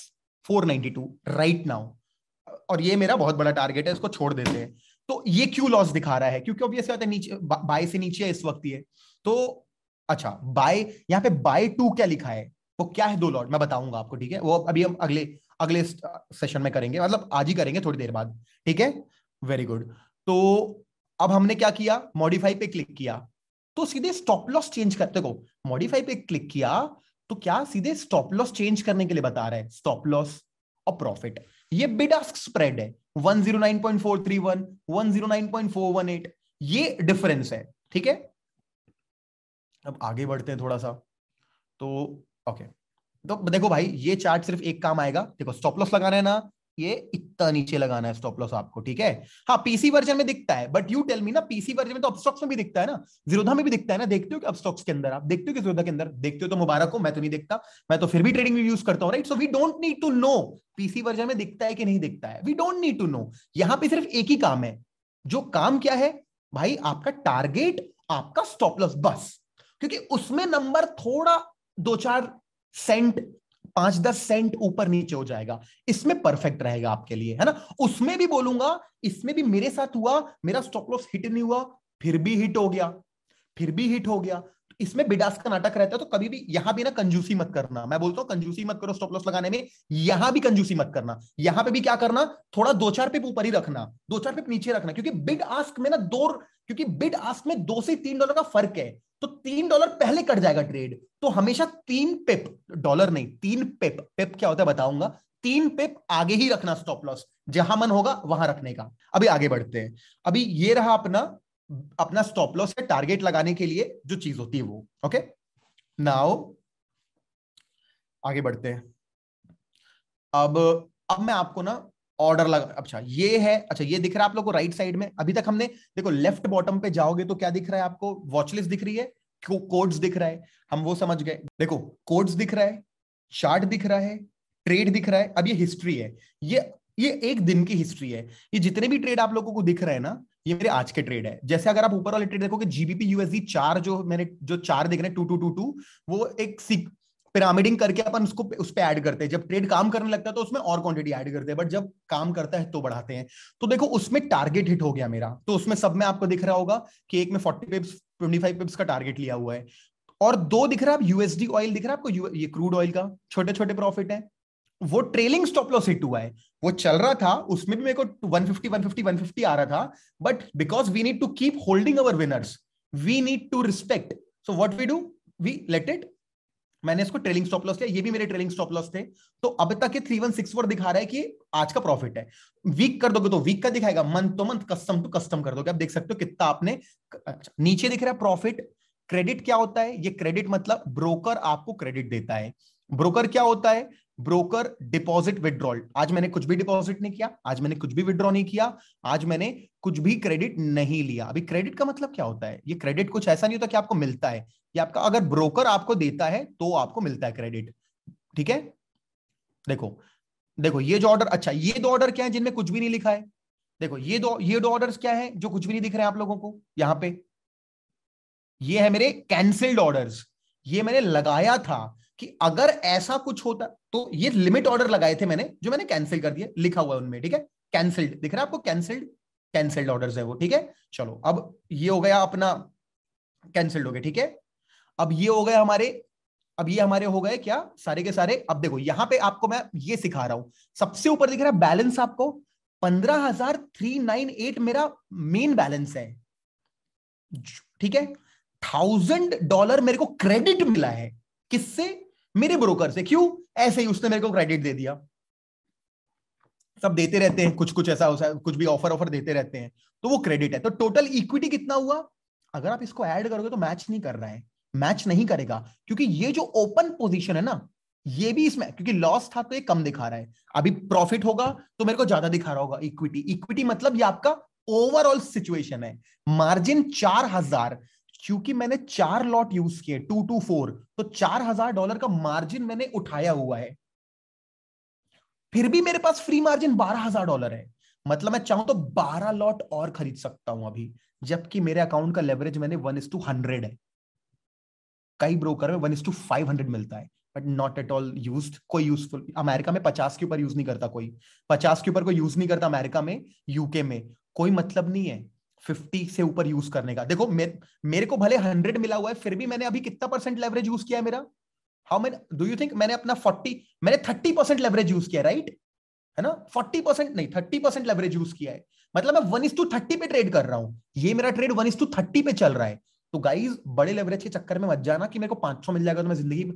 492 right now और ये मेरा बहुत बड़ा टारगेट है इसको छोड़ देते हैं तो ये क्यों लॉस दिखा रहा है क्योंकि ऑब्वियस बात है नीचे बाय से नीचे है इस वक्त ये तो अच्छा बाय यहाँ पे बाय टू क्या लिखा है वो क्या है दो लॉट मैं बताऊंगा आपको ठीक है वो अभी हम अगले अगले सेशन में करेंगे मतलब आज ही करेंगे थोड़ी देर बाद ठीक है वेरी गुड तो अब हमने क्या किया मॉडिफाई पे क्लिक किया तो सीधे स्टॉप लॉस चेंज करते को मॉडिफाई पे क्लिक किया तो क्या सीधे स्टॉप लॉस चेंज करने के लिए बता रहा है स्टॉप लॉस और प्रॉफिट ये बिडास्क स्प्रेड है 109.431 109.418 ये डिफरेंस है ठीक है अब आगे बढ़ते हैं थोड़ा सा तो ओके तो देखो भाई ये चार्ट सिर्फ एक काम आएगा देखो स्टॉप लॉस लगाना है ना ये इतना नीचे लगाना है स्टॉप लॉस आपको ठीक है हाँ पीसी वर्जन में दिखता है बट यू टेल मी ना पीसी वर्जन में तो अपस्टॉक्स में भी दिखता है ना जीरोधा में भी दिखता है ना देखते हो कि अपस्टॉक्स के अंदर आप देखते हो कि जीरोधा के अंदर देखते हो तो मुबारक हो मैं तो नहीं देखता मैं तो फिर भी ट्रेडिंग में यूज करता हूँ right so we don't need to know PC version में दिखता है कि नहीं दिखता है we don't need to know यहाँ पे सिर्फ एक ही काम है जो काम क्या है भाई आपका टारगेट आपका स्टॉप लॉस बस क्योंकि उसमें नंबर थोड़ा दो चार सेंट पांच दस सेंट ऊपर नीचे हो जाएगा इसमें परफेक्ट रहेगा आपके लिए है ना उसमें भी बोलूंगा इसमें भी मेरे साथ हुआ मेरा स्टॉप लॉस हिट नहीं हुआ फिर भी हिट हो गया फिर भी हिट हो गया इसमें बिडास का नाटक रहता है तो कभी भी यहां भी ना कंजूसी मत करना मैं बोलता हूँ कंजूसी मत करो स्टॉप लॉस लगाने में यहां भी कंजूसी मत करना यहां पे भी क्या करना थोड़ा दो चार पिप ऊपर ही रखना दो चार पिप नीचे रखना क्योंकि बिड आस्क में ना दो क्योंकि बिड आस्क में दो से तीन डॉलर का फर्क है तो तीन डॉलर पहले कट जाएगा ट्रेड तो हमेशा तीन पिप डॉलर नहीं तीन पिप पिप क्या होता है बताऊंगा तीन पिप आगे ही रखना स्टॉप लॉस जहां मन होगा वहां रखने का अभी आगे बढ़ते हैं अभी ये रहा अपना अपना स्टॉप लॉस या टारगेट लगाने के लिए जो चीज होती है वो ओके नाउ आगे बढ़ते हैं अब अब मैं आपको ना ऑर्डर लगा अच्छा ये है अच्छा ये दिख रहा है आप लोग को राइट साइड में अभी तक हमने देखो लेफ्ट बॉटम पे जाओगे तो क्या दिख रहा है आपको वॉचलिस्ट दिख रही है कोड्स दिख रहा है हम वो समझ गए देखो कोड्स दिख रहा है चार्ट दिख रहा है ट्रेड दिख रहा है अब ये हिस्ट्री है ये ये एक दिन की हिस्ट्री है ये जितने भी ट्रेड आप लोगों को दिख रहे हैं ना ये मेरे आज के ट्रेड है जैसे अगर आप ऊपर वाले ट्रेड देखोगे जीबीपी यूएसडी चार जो मैंने जो चार देख रहे हैं टू टू टू टू वो एक पिरामिडिंग करके अपन उसको उस पर ऐड करते हैं जब ट्रेड काम करने लगता है तो उसमें और क्वांटिटी ऐड करते हैं बट जब काम करता है तो बढ़ाते हैं तो देखो उसमें टारगेट हिट हो गया मेरा तो उसमें सब में आपको दिख रहा होगा कि एक में forty pips twenty five pips का टारगेट लिया हुआ है और दो दिख रहा है यूएसडी ऑयल दिख रहा है आपको ये क्रूड ऑयल का छोटे छोटे प्रॉफिट है वो ट्रेलिंग स्टॉप लॉस हिट हुआ है वो चल रहा था उसमें भी मेरे को 150 150 150 आ रहा था but because we need to keep holding our winners we need to respect so what we do we let it मैंने इसको ट्रेलिंग स्टॉप लॉस किया ये भी मेरे ट्रेलिंग स्टॉप लॉस थे तो अब तक ये थ्री वन सिक्स फोर दिखा रहा है कि आज का प्रॉफिट है वीक कर दोगे तो वीक का दिखाएगा मंथ तो मंथ कस्टम टू कस्टम कर दोगे आप देख सकते हो कितना आपने अच्छा, नीचे दिख रहा है प्रॉफिट क्रेडिट क्या होता है ये क्रेडिट मतलब ब्रोकर आपको क्रेडिट देता है ब्रोकर क्या होता है ब्रोकर डिपॉजिट विड्रॉल आज मैंने कुछ भी डिपॉजिट नहीं किया आज मैंने कुछ भी विड्रॉ नहीं किया आज मैंने कुछ भी क्रेडिट नहीं लिया अभी क्रेडिट का मतलब क्या होता है ये क्रेडिट कुछ ऐसा नहीं होता कि आपको मिलता है ये आपका अगर ब्रोकर आपको देता है तो आपको मिलता है क्रेडिट ठीक है देखो देखो ये जो ऑर्डर अच्छा ये दो ऑर्डर क्या है जिनमें कुछ भी नहीं लिखा है देखो ये दो ये दो ऑर्डर क्या है जो कुछ भी नहीं दिख रहे आप लोगों को यहां पे ये है मेरे कैंसिल्ड ऑर्डर्स ये मैंने लगाया था कि अगर ऐसा कुछ होता तो ये लिमिट ऑर्डर लगाए थे मैंने जो मैंने कैंसिल कर दिया लिखा हुआ है उनमें ठीक है कैंसिल्ड दिख रहा है आपको कैंसिल्ड कैंसिल्ड ऑर्डर है वो ठीक है चलो अब ये हो गया अपना कैंसिल्ड हो गया ठीक है अब ये हो गया हमारे अब ये हमारे हो गए क्या सारे के सारे अब देखो यहां पे आपको मैं ये सिखा रहा हूं सबसे ऊपर दिख रहा है बैलेंस आपको पंद्रह हजार थ्री नाइन एट मेरा मेन बैलेंस है ठीक है थाउजेंड डॉलर मेरे को क्रेडिट मिला है किससे मेरे ब्रोकर से क्यों ऐसे ही उसने मेरे को क्रेडिट दे दिया सब देते रहते हैं कुछ कुछ ऐसा कुछ भी ऑफर ऑफर देते रहते हैं तो वो क्रेडिट है तो टोटल इक्विटी कितना हुआ अगर आप इसको ऐड करोगे तो मैच नहीं कर रहा है मैच नहीं करेगा क्योंकि ये जो ओपन पोजीशन है ना ये भी इसमें क्योंकि लॉस था तो ये कम दिखा रहा है अभी प्रॉफिट होगा तो मेरे को ज्यादा दिखा रहा होगा इक्विटी इक्विटी मतलब ये आपका ओवरऑल सिचुएशन है मार्जिन चार हजार क्योंकि मैंने चार लॉट यूज किए टू टू फोर तो चार हजार डॉलर का मार्जिन मैंने उठाया हुआ है फिर भी मेरे पास फ्री मार्जिन बारह हजार डॉलर है मतलब मैं चाहूं तो बारह लॉट और खरीद सकता हूं अभी जबकि मेरे अकाउंट का लेवरेज मैंने वन इज टू हंड्रेड है कई ब्रोकर में one is two five hundred मिलता है but not at all use कोई यूजफुल अमेरिका में पचास के ऊपर यूज नहीं करता कोई पचास के ऊपर कोई यूज नहीं करता अमेरिका में यूके में कोई मतलब नहीं है फिफ्टी से ऊपर यूज करने का देखो मेरे, मेरे को भले हंड्रेड मिला हुआ है फिर भी मैंने अभी कितना परसेंट लेवरेज यूज किया है मेरा how main do you think मैंने अपना फोर्टी मैंने थर्टी परसेंट लेवरेज यूज किया राइट है ना फोर्टी परसेंट नहीं थर्टी परसेंट लेवरेज यूज किया है मतलब मैं वन इज टू थर्टी पे ट्रेड कर रहा हूँ ये मेरा trade one is two thirty पे चल रहा है तो गाइज बड़े लेवरेज के चक्कर में मत जाना कि मेरे को पांच सौ मिल जाएगा तो मैं जिंदगी में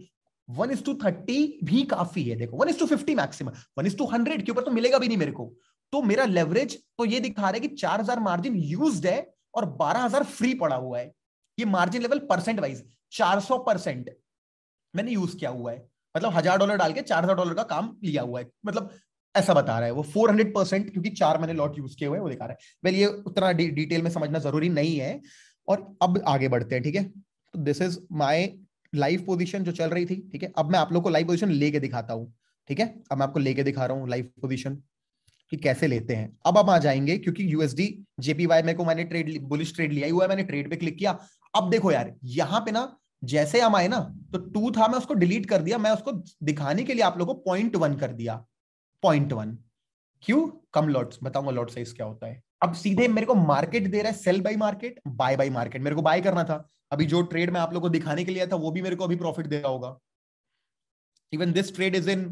वन इज टू थर्टी भी काफी है देखो one is two fifty maximum one is two hundred के ऊपर तो मिलेगा भी नहीं मेरे को तो मेरा लेवरेज तो ये दिखा रहा है कि हजार मार्जिन यूज है और बारह हजार फ्री पड़ा हुआ है ये मार्जिन लेवल परसेंट वाइज चार सौ परसेंट मैंने यूज किया हुआ है मतलब हजार डॉलर डाल के चार हजार डॉलर का काम लिया हुआ है मतलब ऐसा बता रहा है वो फोर हंड्रेड परसेंट क्योंकि चार मैंने लॉट यूज किए हुए वो दिखा रहा है वेल ये उतना डि डिटेल में समझना जरूरी नहीं है और अब आगे बढ़ते हैं ठीक है तो this is my live position जो चल रही थी ठीक है अब मैं आप लोग को लाइव पोजिशन लेके दिखाता हूँ ठीक है अब मैं आपको लेके दिखा रहा हूँ लाइव पोजिशन कि कैसे लेते हैं अब हम आ जाएंगे क्योंकि यूएसडी जेपीवाई में को मैंने ट्रेड बुलिश ट्रेड लिया हुआ है मैंने ट्रेड पे क्लिक किया अब देखो यार यहां पे ना जैसे हम आए ना तो टू था मैं उसको डिलीट कर दिया मैं उसको दिखाने के लिए आप लोगों को पॉइंट वन कर दिया पॉइंट वन क्यों कम लॉट बताऊंगा लॉट साइज क्या होता है अब सीधे मेरे को मार्केट दे रहा है sell buy market buy buy market मेरे को बाय करना था अभी जो ट्रेड में आप लोगों को दिखाने के लिए था वो भी मेरे को अभी प्रॉफिट दे रहा होगा even this trade is in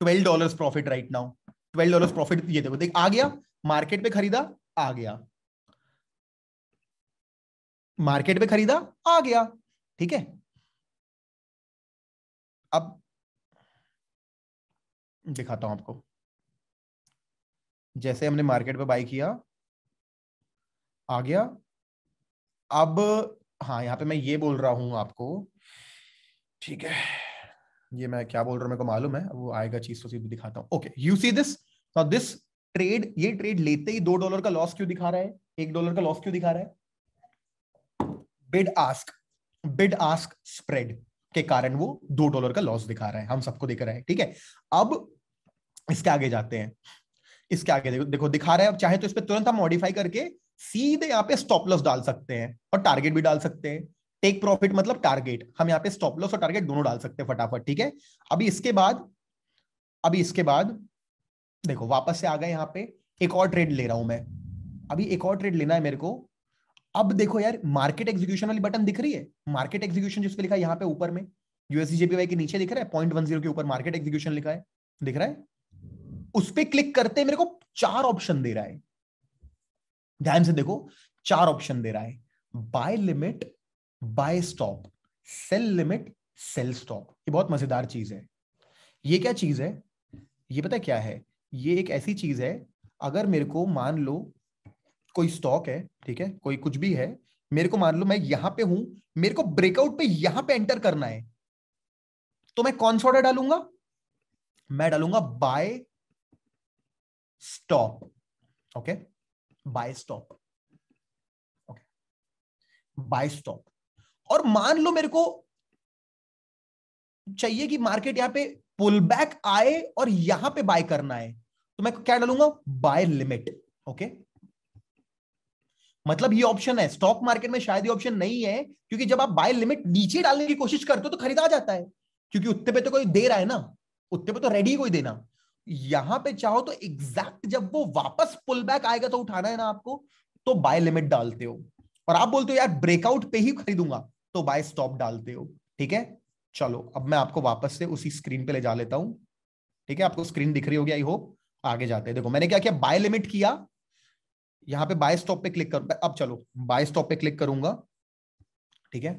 twelve dollar profit right now twelve dollar profit ये देखो देख आ गया मार्केट पे खरीदा आ गया मार्केट पे खरीदा आ गया ठीक है अब दिखाता हूं आपको जैसे हमने मार्केट पे बाई किया आ गया अब हाँ यहां पे मैं ये बोल रहा हूं आपको ठीक है ये मैं क्या बोल रहा हूं मेरे को मालूम है वो आएगा चीज तो सीधे दिखाता हूं okay you see this Now this trade ये ट्रेड लेते ही दो डॉलर का लॉस क्यों दिखा रहा है एक डॉलर का लॉस क्यों दिखा रहा है bid ask bid ask spread के कारण वो दो डॉलर का लॉस दिखा रहा है हम सबको दिख रहा है ठीक है अब इसके आगे जाते हैं इसके आगे देखो देखो दिखा रहा है अब चाहे तो इस पर तुरंत हम मॉडिफाई करके सीधे यहाँ पे स्टॉप लॉस डाल सकते हैं और टारगेट भी डाल सकते हैं टेक प्रॉफिट मतलब टारगेट हम यहाँ पे स्टॉप लॉस और टारगेट दोनों डाल सकते हैं फटाफट ठीक है अभी इसके बाद अभी इसके बाद देखो वापस से आ गए यहां पे एक और ट्रेड ले रहा हूं मैं अभी एक और ट्रेड लेना है मेरे को अब देखो यार मार्केट एग्जीक्यूशन वाली बटन दिख रही है मार्केट एग्जीक्यूशन जिसपे लिखा है यहाँ पे ऊपर में यूएसडीजेपीवाई के नीचे दिख रहा है पॉइंट वन जीरो के ऊपर मार्केट एग्जीक्यूशन लिखा है दिख रहा है उस पर क्लिक करते मेरे को चार ऑप्शन दे रहा है ध्यान से देखो चार ऑप्शन दे रहा है buy limit buy stop sell limit sell stop ये बहुत मजेदार चीज है ये क्या चीज है ये पता क्या है ये एक ऐसी चीज है अगर मेरे को मान लो कोई स्टॉक है ठीक है कोई कुछ भी है मेरे को मान लो मैं यहां पे हूं मेरे को ब्रेकआउट पे यहां पे एंटर करना है तो मैं कौन सा ऑर्डर डालूंगा मैं डालूंगा buy stop okay buy stop okay buy stop और मान लो मेरे को चाहिए कि मार्केट यहां पे पुल बैक आए और यहां पे बाय करना है तो मैं क्या डालूंगा बाय लिमिट ओके मतलब ये ऑप्शन है स्टॉक मार्केट में शायद ये ऑप्शन नहीं है क्योंकि जब आप बाय लिमिट नीचे डालने की कोशिश करते हो तो खरीदा जाता है क्योंकि उत्ते पे तो कोई दे रहा है ना उत्ते पे तो रेडी कोई देना यहां पे चाहो तो एग्जैक्ट जब वो वापस पुल बैक आएगा तो उठाना है ना आपको तो बाय लिमिट डालते हो और आप बोलते हो यार ब्रेकआउट पे ही खरीदूंगा तो बाय स्टॉप डालते हो ठीक है चलो अब मैं आपको वापस से उसी स्क्रीन पे ले जा लेता हूं ठीक है आपको स्क्रीन दिख रही होगी आई होप आगे जाते हैं देखो मैंने क्या किया बाय लिमिट किया यहां पे बाय स्टॉप पे क्लिक कर अब चलो बाय स्टॉप पे क्लिक करूंगा ठीक है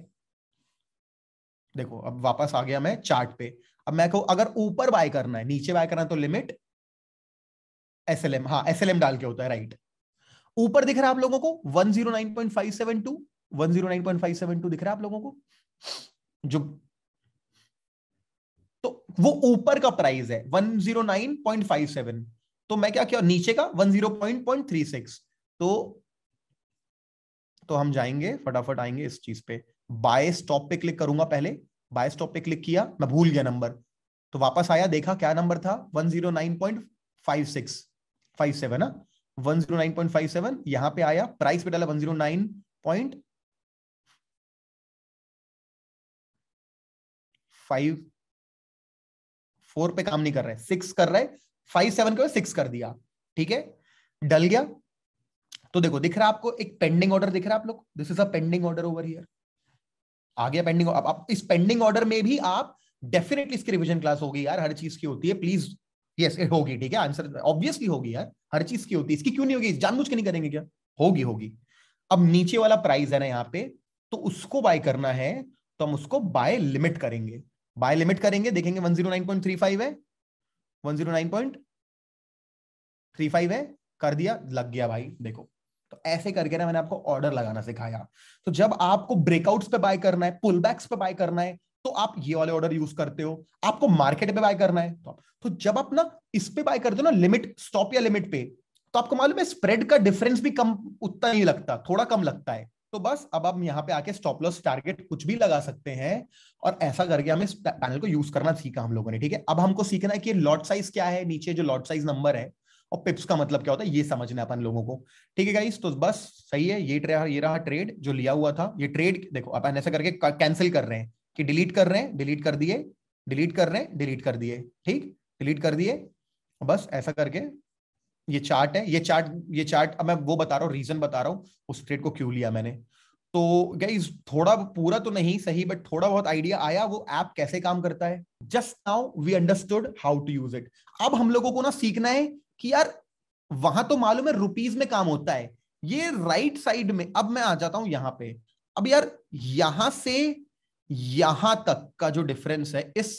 देखो अब वापस आ गया मैं चार्ट पे अब मैं कहूं अगर ऊपर बाय करना है नीचे बाय करना है तो लिमिट एस एल एम हाँ एस एल एम डाल के होता है राइट ऊपर दिख रहा है आप लोगों को one zero nine point five seven two one zero nine point five seven two दिख रहा है आप लोगों को जो वो ऊपर का प्राइस है 109.57 तो मैं क्या किया नीचे का 10.36 तो तो हम जाएंगे फटाफट आएंगे इस चीज पे बाय स्टॉप पे क्लिक करूंगा पहले बाय स्टॉप पे क्लिक किया मैं भूल गया नंबर तो वापस आया देखा क्या नंबर था 109.56 ना 109.57 यहां पे आया प्राइस पे डाला 109. फाइव फोर पे काम नहीं कर रहे सिक्स कर रहे फाइव सेवन के सिक्स कर दिया ठीक है डल गया तो देखो दिख रहा है आपको एक पेंडिंग ऑर्डर दिख रहा है आप लोग this is a pending order over here आ गया पेंडिंग अब आप इस पेंडिंग ऑर्डर में भी आप डेफिनेटली इसकी रिविजन क्लास होगी यार हर चीज की होती है प्लीज यस yes, होगी ठीक है आंसर ऑब्वियसली होगी यार हर चीज की होती है इसकी क्यों नहीं होगी जानबूझ के नहीं करेंगे क्या होगी होगी अब नीचे वाला प्राइस है ना यहाँ पे तो उसको बाय करना है तो हम उसको बाय लिमिट करेंगे बाय लिमिट करेंगे देखेंगे 109.35 है 109.35 है कर दिया लग गया भाई देखो तो ऐसे करके ना मैंने आपको ऑर्डर लगाना सिखाया तो जब आपको ब्रेकआउट्स पे बाय करना है पुल पे बाय करना है तो आप ये वाले ऑर्डर यूज करते हो आपको मार्केट पे बाय करना है तो, तो जब आप ना इस पे बाय करते हो ना लिमिट स्टॉप या लिमिट पे तो आपको मालूम है स्प्रेड का डिफरेंस भी कम उतना ही लगता थोड़ा कम लगता है तो बस अब हम यहाँ पे आके स्टॉप लॉस टारगेट कुछ भी लगा सकते हैं और ऐसा करके हमें पैनल को यूज करना सीखा हम लोगों ने ठीक है अब हमको सीखना है कि लॉट साइज क्या है नीचे जो लॉट साइज नंबर है और पिप्स का मतलब क्या होता है ये समझना अपन लोगों को ठीक है तो बस सही है ये ये रहा ट्रेड जो लिया हुआ था ये ट्रेड देखो अपन ऐसा करके कैंसिल कर रहे हैं कि डिलीट कर रहे हैं डिलीट कर दिए डिलीट कर रहे हैं डिलीट कर दिए ठीक डिलीट कर दिए बस ऐसा करके ये चार्ट है ये चार्ट ये चार्ट अब मैं वो बता रहा हूँ रीजन बता रहा हूँ उस ट्रेड को क्यों लिया मैंने तो गाइज थोड़ा पूरा तो नहीं सही बट थोड़ा बहुत आइडिया आया वो ऐप कैसे काम करता है just now we understood how to use it अब हम लोगों को ना सीखना है कि यार वहां तो मालूम है रुपीज में काम होता है ये राइट साइड में अब मैं आ जाता हूं यहाँ पे अब यार यहां से यहां तक का जो डिफरेंस है इस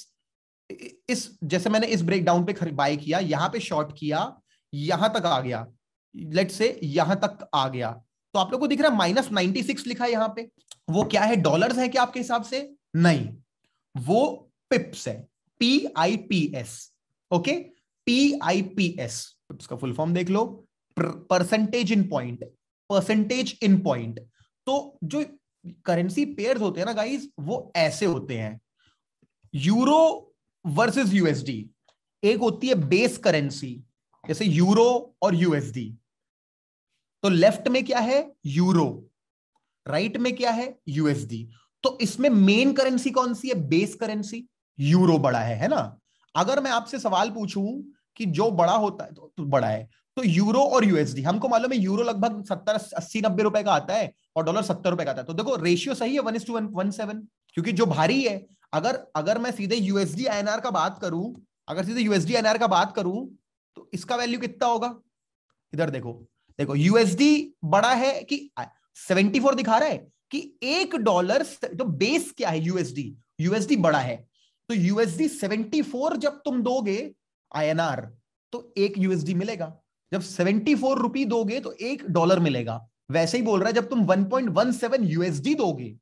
इस जैसे मैंने इस ब्रेकडाउन पे बाय किया यहां पे शॉर्ट किया यहां तक आ गया लेट से यहां तक आ गया तो आप लोग को दिख रहा है माइनस नाइनटी सिक्स लिखा है यहां पे वो क्या है डॉलर्स है क्या आपके हिसाब से नहीं वो पिप्स है P I P S okay P I P S pips का फुल फॉर्म देख लो percentage in point percentage in point तो जो करेंसी पेयर होते हैं ना गाइज वो ऐसे होते हैं यूरो वर्सेस यूएसडी एक होती है बेस करेंसी जैसे यूरो और यूएसडी तो लेफ्ट में क्या है यूरो राइट में क्या है यूएसडी तो इसमें मेन करेंसी कौन सी है बेस करेंसी यूरो बड़ा है है ना अगर मैं आपसे सवाल पूछूं कि जो बड़ा होता है तो, तो बड़ा है तो यूरो और यूएसडी हमको मालूम है यूरो लगभग सत्तर अस्सी नब्बे रुपए का आता है और डॉलर सत्तर रुपए का आता है तो देखो रेशियो सही है one is to one one seven क्योंकि जो भारी है अगर अगर मैं सीधे यूएसडी आईएनआर का बात करूं अगर सीधे यूएसडी एनआर का बात करूं तो इसका वैल्यू कितना होगा इधर देखो देखो यूएसडी बड़ा है कि 74 दिखा रहा है कि एक डॉलर जो बेस क्या है यूएसडी यूएसडी बड़ा है तो यूएसडी 74 जब तुम दोगे आईएनआर तो एक यूएसडी मिलेगा जब 74 रुपी दोगे तो एक डॉलर मिलेगा वैसे ही बोल रहा है जब तुम 1.17 यूएसडी दोगे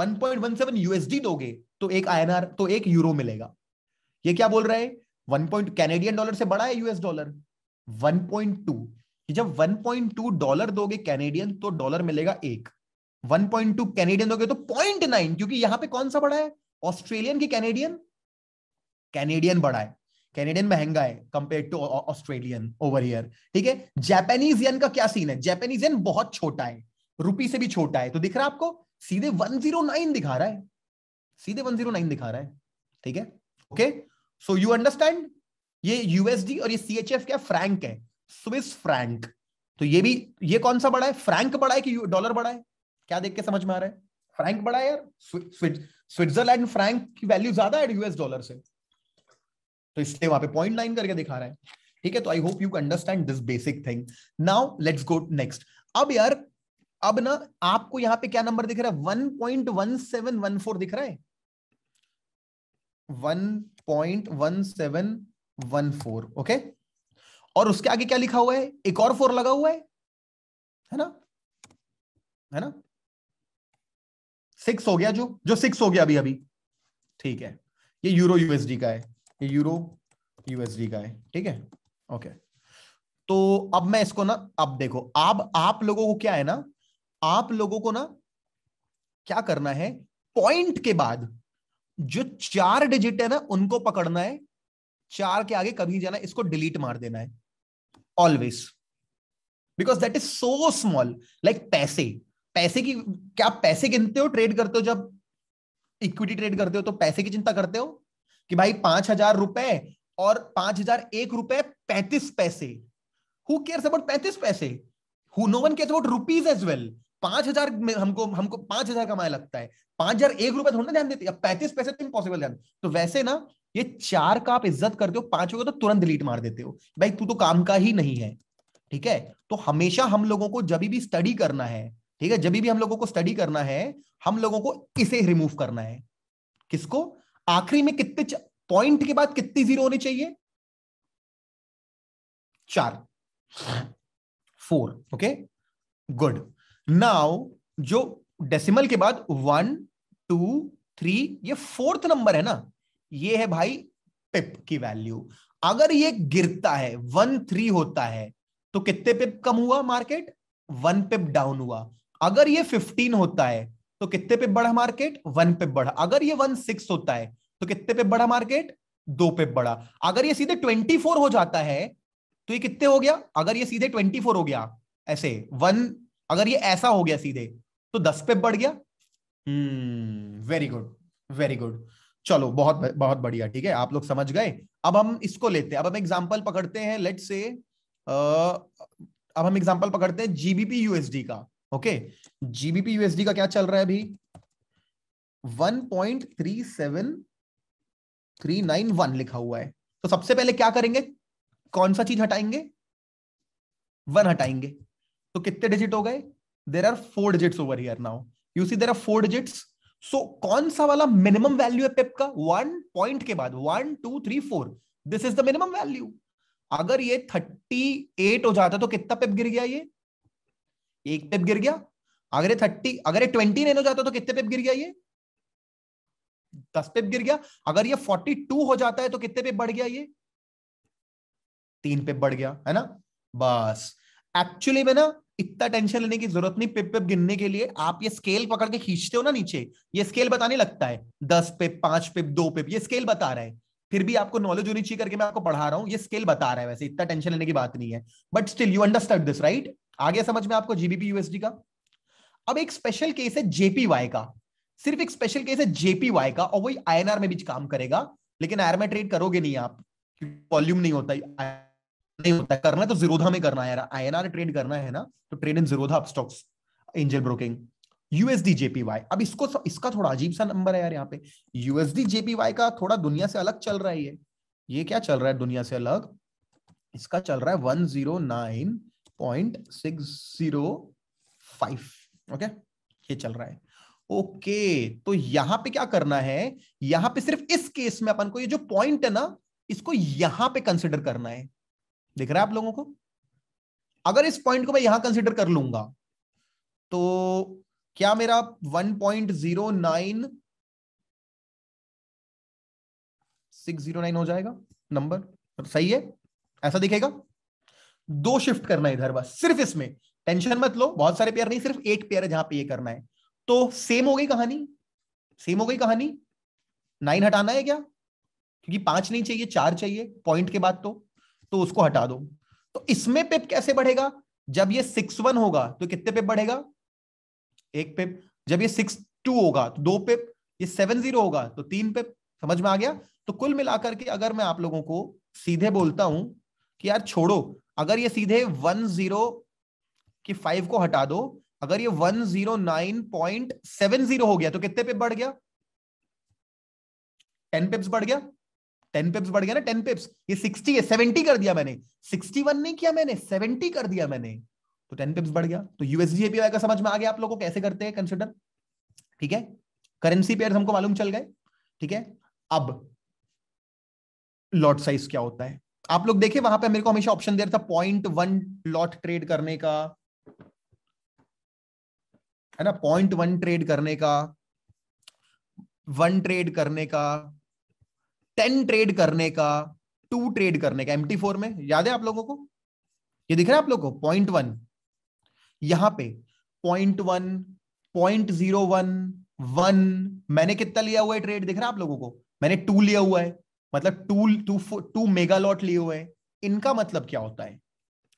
1.17 यूएसडी दोगे तो एक आईएनआर तो एक यूरो मिलेगा ये क्या बोल रहा है वन पॉइंट कैनेडियन डॉलर से बड़ा है US dollar one point two जब वन पॉइंट टू डॉलर दोगे कैनेडियन तो डॉलर मिलेगा एक वन पॉइंट टू कैनेडियन दोगे तो पॉइंट नाइन क्योंकि यहां पे कौन सा बड़ा है ऑस्ट्रेलियन की कैनेडियन कैनेडियन बड़ा है कैनेडियन महंगा है compare to Australian over here ठीक है जापानीज यन का क्या सीन है जापानीज यन बहुत छोटा है रुपी से भी छोटा है तो दिख रहा है आपको सीधे 109 दिखा रहा है सीधे 109 दिखा रहा है ठीक है okay okay? So you understand ये यूएसडी और ये एफ क्या फ्रैंक है स्विस फ्रैंक तो ये भी ये कौन सा बड़ा है फ्रैंक बड़ा है कि डॉलर बड़ा है क्या देख के समझ में आ रहा है फ्रैंक बड़ा है यार स्विट्जरलैंड फ्रैंक की वैल्यू ज्यादा है यूएस डॉलर से तो इसलिए वहां पे पॉइंट नाइन करके दिखा रहा है ठीक है तो I hope you understand this basic thing now let's go next अब यार अब ना आपको यहाँ पे क्या नंबर दिख रहा है 1.1714 दिख रहा है 1.1714 ओके और उसके आगे क्या लिखा हुआ है एक और फोर लगा हुआ है है ना है ना सिक्स हो गया जो जो सिक्स हो गया अभी अभी ठीक है ये यूरो यूएसडी का है ये यूरो यूएसडी का है ठीक है ओके तो अब मैं इसको ना अब देखो अब आप लोगों को क्या है ना आप लोगों को ना क्या करना है पॉइंट के बाद जो चार डिजिट है ना उनको पकड़ना है चार के आगे कभी जाना इसको डिलीट मार देना है always because that is so small like पैसे पैसे की क्या पैसे गिनते हो ट्रेड करते हो जब इक्विटी ट्रेड करते हो तो पैसे की चिंता करते हो कि भाई पांच हजार रुपए और पांच हजार एक रुपए पैंतीस पैसे हु केयर्स अबाउट पैंतीस पैसे who no one cares about rupees as well पांच हजार हमको हमको पांच हजार कमाया लगता है पांच हजार एक रुपए थोड़ा ना ध्यान देते पैंतीस पैसे तो इम्पॉसिबल ध्यान तो वैसे ना ये चार का आप इज्जत करते हो पांचों का तो तुरंत डिलीट मार देते हो भाई तू तो काम का ही नहीं है ठीक है तो हमेशा हम लोगों को जब भी स्टडी करना है ठीक है जब भी हम लोगों को स्टडी करना है हम लोगों को इसे रिमूव करना है किसको आखिरी में कितने पॉइंट के बाद कितनी जीरो होनी चाहिए चार फोर ओके गुड नाउ जो डेसिमल के बाद वन टू थ्री ये फोर्थ नंबर है ना ये है भाई पिप की वैल्यू अगर ये गिरता है वन थ्री होता है तो कितने पिप कम हुआ मार्केट वन पिप डाउन हुआ अगर ये फिफ्टीन होता है तो कितने पे बढ़ा मार्केट वन पे बढ़ा अगर ये वन सिक्स होता है तो कितने पे बढ़ा मार्केट दो पे बढ़ा अगर ये सीधे ट्वेंटी फोर हो जाता है तो ये कितने हो गया अगर ये सीधे ट्वेंटी फोर हो गया ऐसे वन अगर ये ऐसा हो गया सीधे तो दस पे बढ़ गया वेरी गुड वेरी गुड चलो बहुत बहुत बढ़िया ठीक है आप लोग समझ गए अब हम इसको लेते हैं अब हम एग्जाम्पल पकड़ते हैं लेट से अब हम एग्जाम्पल पकड़ते हैं जीबीपी यूएसडी का ओके जीबीपी यूएसडी का क्या चल रहा है अभी 1.37391 लिखा हुआ है तो सबसे पहले क्या करेंगे कौन सा चीज हटाएंगे वन हटाएंगे तो कितने डिजिट हो गए there are four digit over here now you see there are four digit so कौन सा वाला मिनिमम वैल्यू है पेप का वन पॉइंट के बाद one two three four this is the minimum value अगर ये थर्टी एट हो जाता तो कितना पिप गिर गया ये एक पेप गिर गया अगर ये थर्टी अगर ये ट्वेंटी नाइन हो जाता तो कितने पिप गिर गया ये दस पेप गिर गया अगर ये फोर्टी टू हो जाता है तो कितने पेप बढ़ गया ये तीन पेप बढ़ गया है ना बस एक्चुअली में ना इतना टेंशन लेने की जरूरत नहीं पिप पिप गिनने के लिए आप ये स्केल पकड़ के खींचते हो ना नीचे ये स्केल बताने लगता है दस पिप पांच पिप दो पिप ये स्केल बता रहा है फिर भी आपको नॉलेज होनी चाहिए करके मैं आपको पढ़ा रहा हूँ ये स्केल बता रहा है वैसे इतना टेंशन लेने की बात नहीं है but still you understand this right आ गया समझ में आपको जीबीपी यूएसडी का अब एक स्पेशल केस है जेपी वाई का सिर्फ एक स्पेशल केस है जेपी वाई का और वही आईएनआर में भी काम करेगा लेकिन आयर में ट्रेड करोगे नहीं आप वॉल्यूम नहीं होता नहीं होता है करना तो जीरोधा में करना है आईएनआर ट्रेड करना है ना तो trade in Zerodha stocks Angel broking USD JPY अब इसको इसका थोड़ा अजीब सा नंबर है यार यहाँ पे यूएसडी जेपीवाई का थोड़ा दुनिया से अलग चल रहा है ये ये क्या चल रहा है दुनिया से अलग इसका चल रहा है one zero nine point six zero five okay ये चल रहा है ओके okay, तो यहां पे क्या करना है यहां पे सिर्फ इस केस में अपन को ये जो पॉइंट है ना इसको यहां पे कंसिडर करना है दिख रहा है आप लोगों को अगर इस पॉइंट को मैं यहां कंसिडर कर लूंगा तो क्या मेरा जीरो नाइन हो जाएगा नंबर सही है ऐसा दिखेगा दो शिफ्ट करना है इधर बस सिर्फ इसमें टेंशन मत लो बहुत सारे पेयर नहीं सिर्फ एक पेयर है जहां पे ये करना है तो सेम हो गई कहानी सेम हो गई कहानी नाइन हटाना है क्या क्योंकि पांच नहीं चाहिए चार चाहिए पॉइंट के बाद तो तो उसको हटा दो तो इसमें पिप कैसे बढ़ेगा जब ये सिक्स वन होगा तो कितने पिप बढ़ेगा एक पिप जब ये सिक्स टू होगा तो दो पिप ये सेवन जीरो होगा तो तीन पिप समझ में आ गया तो कुल मिलाकर के अगर मैं आप लोगों को सीधे बोलता हूं कि यार छोड़ो अगर ये सीधे वन जीरो की फाइव को हटा दो अगर ये one zero nine point seven zero हो गया तो कितने पिप बढ़ गया टेन पिप्स बढ़ गया टेन पिप्स बढ़ गया ना टेन पिप्स ये सिक्सटी है सेवेंटी कर दिया मैंने सिक्सटी वन नहीं किया मैंने सेवेंटी कर दिया मैंने तो टेन पिप्स बढ़ गया तो यूएसडी का समझ में आ गया आप लोगों को कैसे करते हैं कंसिडर ठीक है करेंसी पेयर हमको मालूम चल गए ठीक है अब लॉट साइज क्या होता है आप लोग देखे वहां पे मेरे को हमेशा ऑप्शन दे रहा था पॉइंट वन लॉट ट्रेड करने का है ना पॉइंट वन ट्रेड करने का वन ट्रेड करने का टेन ट्रेड करने का टू ट्रेड करने का एम फोर में याद है आप लोगों को ये दिख रहा है आप लोगों को पॉइंट वन यहां पे point one point zero one one मैंने कितना लिया हुआ है ट्रेड दिख रहा है आप लोगों को मैंने टू लिया हुआ है मतलब two two two mega lot लिए हुए हैं इनका मतलब क्या होता है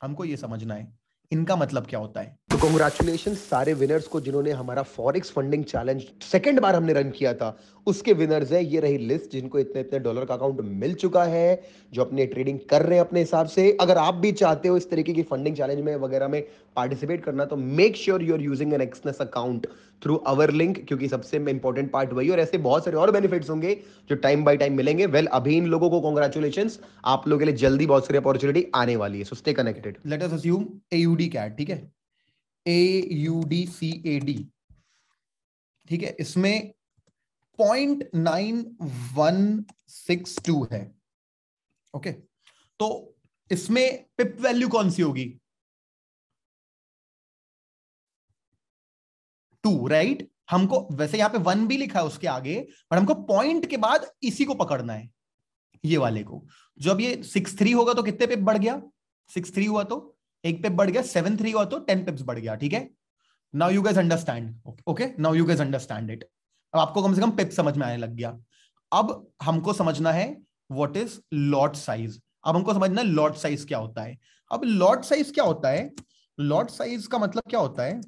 हमको ये समझना है इनका मतलब क्या होता है तो कंग्रेचुलेशन सारे विनर्स को जिन्होंने हमारा फॉरेक्स फंडिंग चैलेंज सेकेंड बार हमने रन किया था उसके विनर्स हैं ये रही लिस्ट जिनको इतने इतने डॉलर का अकाउंट मिल चुका है जो अपने ट्रेडिंग कर रहे हैं अपने हिसाब से अगर आप भी चाहते हो इस तरीके की फंडिंग चैलेंज में वगैरह में पार्टिसिपेट करना तो make sure you are using an Exness account through our link क्योंकि सबसे इंपॉर्टेंट पार्ट वही और ऐसे बहुत सारे और बेनिफिट्स होंगे जो टाइम बाय टाइम मिलेंगे वेल well, अभी इन लोगों को कॉन्ग्रेचुलेशन आप लोगों के लिए जल्दी बहुत सारी अपॉर्चुनिटी आने वाली है so stay connected let us assume AUD CAD ठीक है A U D C A D ठीक है इसमें point nine one six two है ओके तो इसमें पिप वैल्यू कौन सी होगी टू राइट हमको वैसे यहां पे वन भी लिखा है उसके आगे पर हमको पॉइंट के बाद इसी को पकड़ना है ये वाले को जब ये सिक्स थ्री होगा तो कितने पिप बढ़ गया सिक्स थ्री हुआ तो एक पिप बढ़ गया सेवन थ्री हुआ तो टेन पिप्स बढ़ गया ठीक है now you guys understand okay now you guys understand it अब आपको कम से कम पिप समझ में आने लग गया अब हमको समझना है वॉट इज लॉट साइज अब हमको समझना है लॉट साइज क्या होता है अब लॉट साइज क्या होता है लॉट साइज का मतलब क्या होता है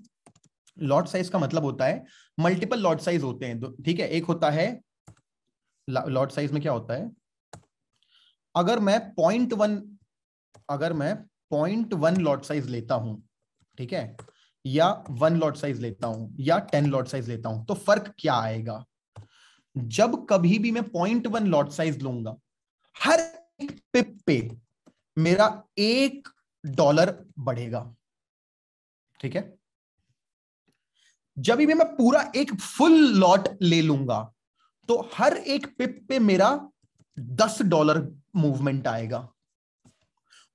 लॉट साइज का मतलब होता है मल्टीपल लॉट साइज होते हैं ठीक है एक होता है लॉट साइज में क्या होता है अगर मैं पॉइंट वन अगर मैं पॉइंट वन लॉट साइज लेता हूं ठीक है या वन लॉट साइज लेता हूं या टेन लॉट साइज लेता हूं तो फर्क क्या आएगा जब कभी भी मैं पॉइंट वन लॉट साइज लूंगा हर एक पिप पे मेरा एक डॉलर बढ़ेगा ठीक है जब भी मैं पूरा एक फुल लॉट ले लूंगा तो हर एक पिप पे मेरा दस डॉलर मूवमेंट आएगा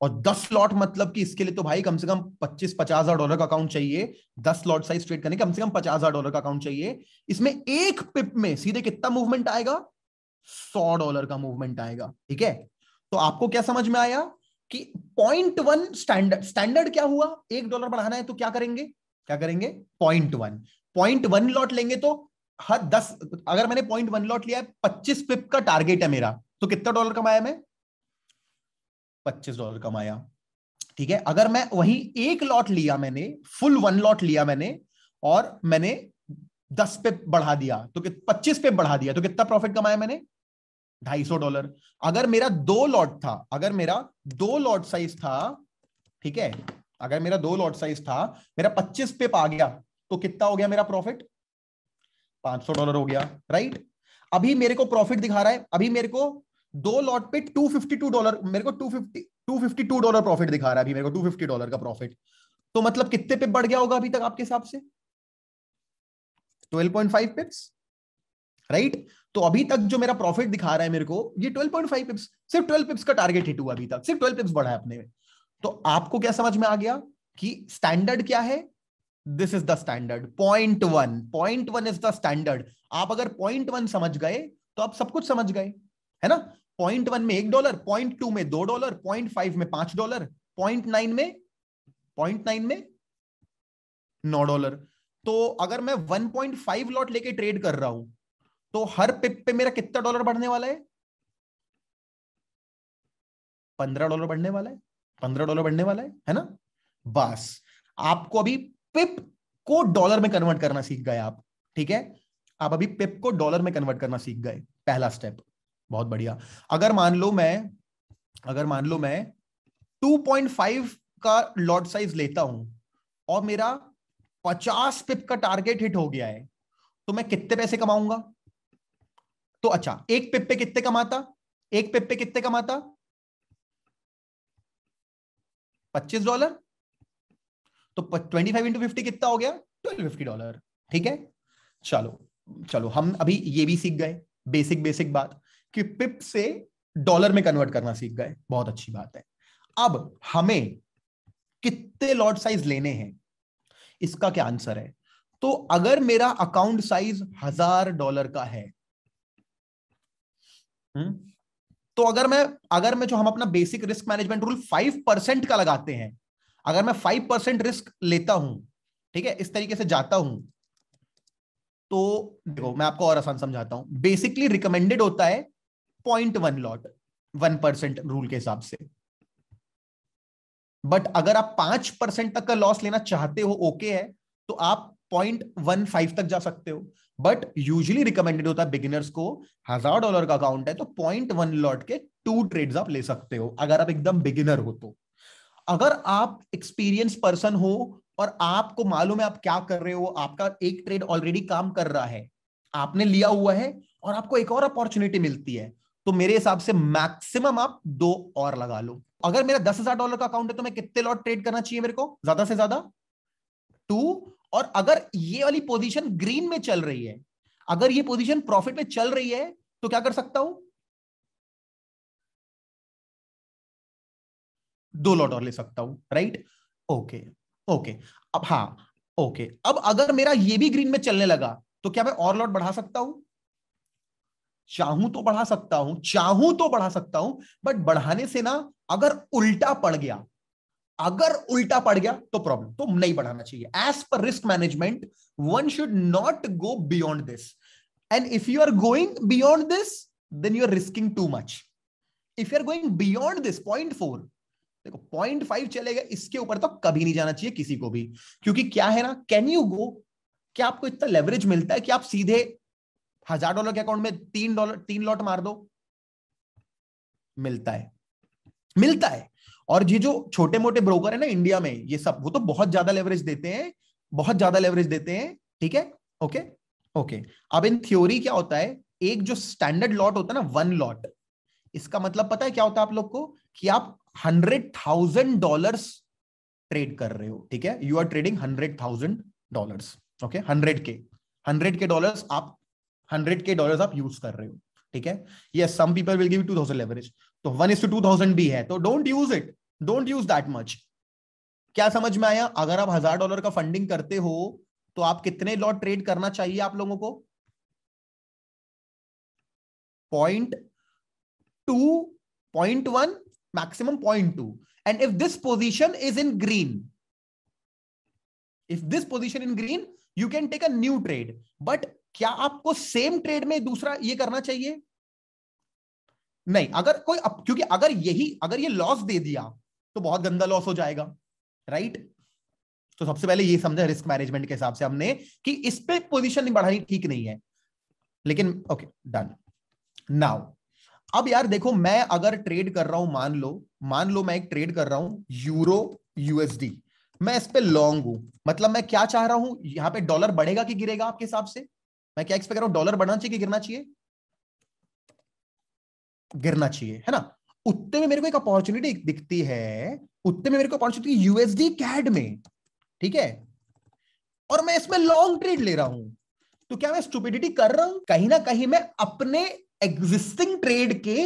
और दस लॉट मतलब कि इसके लिए तो भाई कम से कम पच्चीस पचास हजार डॉलर का अकाउंट चाहिए दस लॉट साइज ट्रेड करने कम से कम पचास हजार डॉलर का अकाउंट चाहिए इसमें एक पिप में सीधे कितना मूवमेंट आएगा सौ डॉलर का मूवमेंट आएगा ठीक है तो आपको क्या समझ में आया कि पॉइंट वन स्टैंडर्ड स्टैंडर्ड क्या हुआ एक डॉलर बढ़ाना है तो क्या करेंगे क्या करेंगे point one point one lot लेंगे तो हर दस अगर मैंने पॉइंट वन लॉट लिया है पच्चीस पिप का टारगेट है मेरा तो कितना डॉलर कमाया मैं पच्चीस डॉलर कमाया ठीक है अगर मैं वही एक लॉट लिया मैंने फुल वन लॉट लिया मैंने और मैंने दस पे बढ़ा दिया तो पच्चीस पे बढ़ा दिया तो कितना प्रॉफिट कमाया मैंने ढाई सौ डॉलर अगर मेरा दो लॉट था अगर मेरा दो लॉट साइज था ठीक है अगर मेरा दो लॉट साइज था मेरा पच्चीस पे पा गया तो कितना हो गया मेरा प्रॉफिट पांच सौ डॉलर हो गया राइट अभी मेरे को प्रॉफिट दिखा रहा है अभी मेरे को दो लॉट पे 252 डॉलर मेरे को 250 252 डॉलर प्रॉफिट दिखा रहा है अभी मेरे को 250 डॉलर का प्रॉफिट तो मतलब कितने पे बढ़ गया होगा अभी तक आपके हिसाब से 12.5 पिप्स राइट तो अभी तक जो मेरा प्रॉफिट दिखा रहा है मेरे को ये 12.5 पिप्स सिर्फ 12 पिप्स का टारगेट हिट हुआ अभी तक सिर्फ 12 पिप्स बढ़ा है अपने में तो आपको क्या समझ में आ गया कि स्टैंडर्ड क्या है this is the standard point one point one is the standard आप अगर पॉइंट वन समझ गए तो आप सब कुछ समझ गए है ना पॉइंट वन में एक डॉलर पॉइंट टू में दो डॉलर पॉइंट फाइव में पांच डॉलर पॉइंट नाइन में पॉइंट नाइन में नौ डॉलर तो अगर मैं वन पॉइंट फाइव लॉट लेके ट्रेड कर रहा हूं तो हर पिप पे मेरा कितना डॉलर बढ़ने वाला है पंद्रह डॉलर बढ़ने वाला है पंद्रह डॉलर बढ़ने वाला है है ना बस आपको अभी पिप को डॉलर में कन्वर्ट करना सीख गए आप ठीक है आप अभी पिप को डॉलर में कन्वर्ट करना सीख गए पहला स्टेप बहुत बढ़िया अगर मान लो मैं अगर मान लो मैं 2.5 का लॉट साइज लेता हूं और मेरा 50 पिप का टारगेट हिट हो गया है तो मैं कितने पैसे कमाऊंगा तो अच्छा एक पिप पे कितने कमाता एक पिप पे कितने कमाता 25 डॉलर तो 25 फाइव इंटू फिफ्टी कितना हो गया ट्वेल्व फिफ्टी डॉलर ठीक है चलो चलो हम अभी ये भी सीख गए बेसिक बेसिक बात कि पिप से डॉलर में कन्वर्ट करना सीख गए बहुत अच्छी बात है अब हमें कितने लॉट साइज लेने हैं इसका क्या आंसर है तो अगर मेरा अकाउंट साइज हजार डॉलर का है हम्म, तो अगर मैं अगर मैं जो हम अपना basic risk management rule five percent का लगाते हैं अगर मैं फाइव परसेंट रिस्क लेता हूं ठीक है इस तरीके से जाता हूं तो देखो मैं आपको और आसान समझाता हूं बेसिकली रिकमेंडेड होता है point one lot one percent rule के हिसाब से बट अगर आप पांच परसेंट तक का लॉस लेना चाहते हो ओके okay है तो आप पॉइंट वन फाइव तक जा सकते हो बट यूजली रिकमेंडेड होता है बिगिनर्स को हजार डॉलर का अकाउंट है तो पॉइंट वन लॉट के टू ट्रेड्स आप ले सकते हो अगर आप एकदम बिगिनर हो तो अगर आप एक्सपीरियंस पर्सन हो और आपको मालूम है आप क्या कर रहे हो आपका एक ट्रेड ऑलरेडी काम कर रहा है आपने लिया हुआ है और आपको एक और अपॉर्चुनिटी मिलती है तो मेरे हिसाब से मैक्सिमम आप दो और लगा लो अगर मेरा दस हजार डॉलर का अकाउंट है तो मैं कितने लॉट ट्रेड करना चाहिए मेरे को ज्यादा से ज्यादा टू और अगर ये वाली पोजीशन ग्रीन में चल रही है अगर ये पोजीशन प्रॉफिट में चल रही है तो क्या कर सकता हूं दो लॉट और ले सकता हूं राइट ओके ओके अब हाँ ओके अब अगर मेरा ये भी ग्रीन में चलने लगा तो क्या मैं और लॉट बढ़ा सकता हूं चाहूं तो बढ़ा सकता हूं चाहूं तो बढ़ा सकता हूं बट बढ़ाने से ना अगर उल्टा पड़ गया अगर उल्टा पड़ गया तो प्रॉब्लम तो नहीं बढ़ाना चाहिए as per risk management one should not go beyond this and if you are going beyond this then you are risking too much if you are going beyond this point four देखो point five चलेगा इसके ऊपर तो कभी नहीं जाना चाहिए किसी को भी क्योंकि क्या है ना कैन यू गो क्या आपको इतना लेवरेज मिलता है कि आप सीधे हजार डॉलर के अकाउंट में तीन डॉलर तीन लॉट मार दो मिलता है मिलता है और ये जो छोटे मोटे ब्रोकर है ना इंडिया में ये सब वो तो बहुत ज्यादा लेवरेज देते हैं बहुत ज्यादा लेवरेज देते हैं ठीक है ओके ओके अब इन थ्योरी क्या होता है एक जो स्टैंडर्ड लॉट होता है ना वन लॉट इसका मतलब पता है क्या होता है आप लोग को कि आप हंड्रेड थाउजेंड डॉलर ट्रेड कर रहे हो ठीक है you are trading hundred thousand dollar okay hundred के हंड्रेड के डॉलर आप हंड्रेड के डॉलर आप यूज कर रहे हो ठीक है ये some people will give two thousand leverage तो one is to two thousand भी है तो don't use it don't use that much क्या समझ में आया अगर आप हजार डॉलर का फंडिंग करते हो तो आप कितने लॉट ट्रेड करना चाहिए आप लोगों को point two point one maximum point two and if this position is in green if this position in green you can take a new trade but क्या आपको सेम ट्रेड में दूसरा ये करना चाहिए नहीं अगर कोई अप, क्योंकि अगर यही अगर ये लॉस दे दिया तो बहुत गंदा लॉस हो जाएगा राइट तो सबसे पहले ये समझा रिस्क मैनेजमेंट के हिसाब से हमने कि इस पे पोजीशन बढ़ानी ठीक नहीं है लेकिन ओके डन नाउ अब यार देखो मैं अगर ट्रेड कर रहा हूं मान लो मान लो मैं एक ट्रेड कर रहा हूं यूरो यूएसडी मैं इस पे लॉन्ग हूं मतलब मैं क्या चाह रहा हूं यहां पे डॉलर बढ़ेगा कि गिरेगा आपके हिसाब से मैं क्या एक्सपेक्ट कर रहा हूं डॉलर बढ़ना चाहिए कि गिरना चाहिए गिरना चाहिए है ना उतने में मेरे को एक अपॉर्चुनिटी दिखती है उतने में मेरे को अपॉर्चुनिटी यूएसडी कैड में ठीक है और मैं इसमें लॉन्ग ट्रेड ले रहा हूं तो क्या मैं स्टूपिडिटी कर रहा हूं कहीं ना कहीं मैं अपने एग्जिस्टिंग ट्रेड के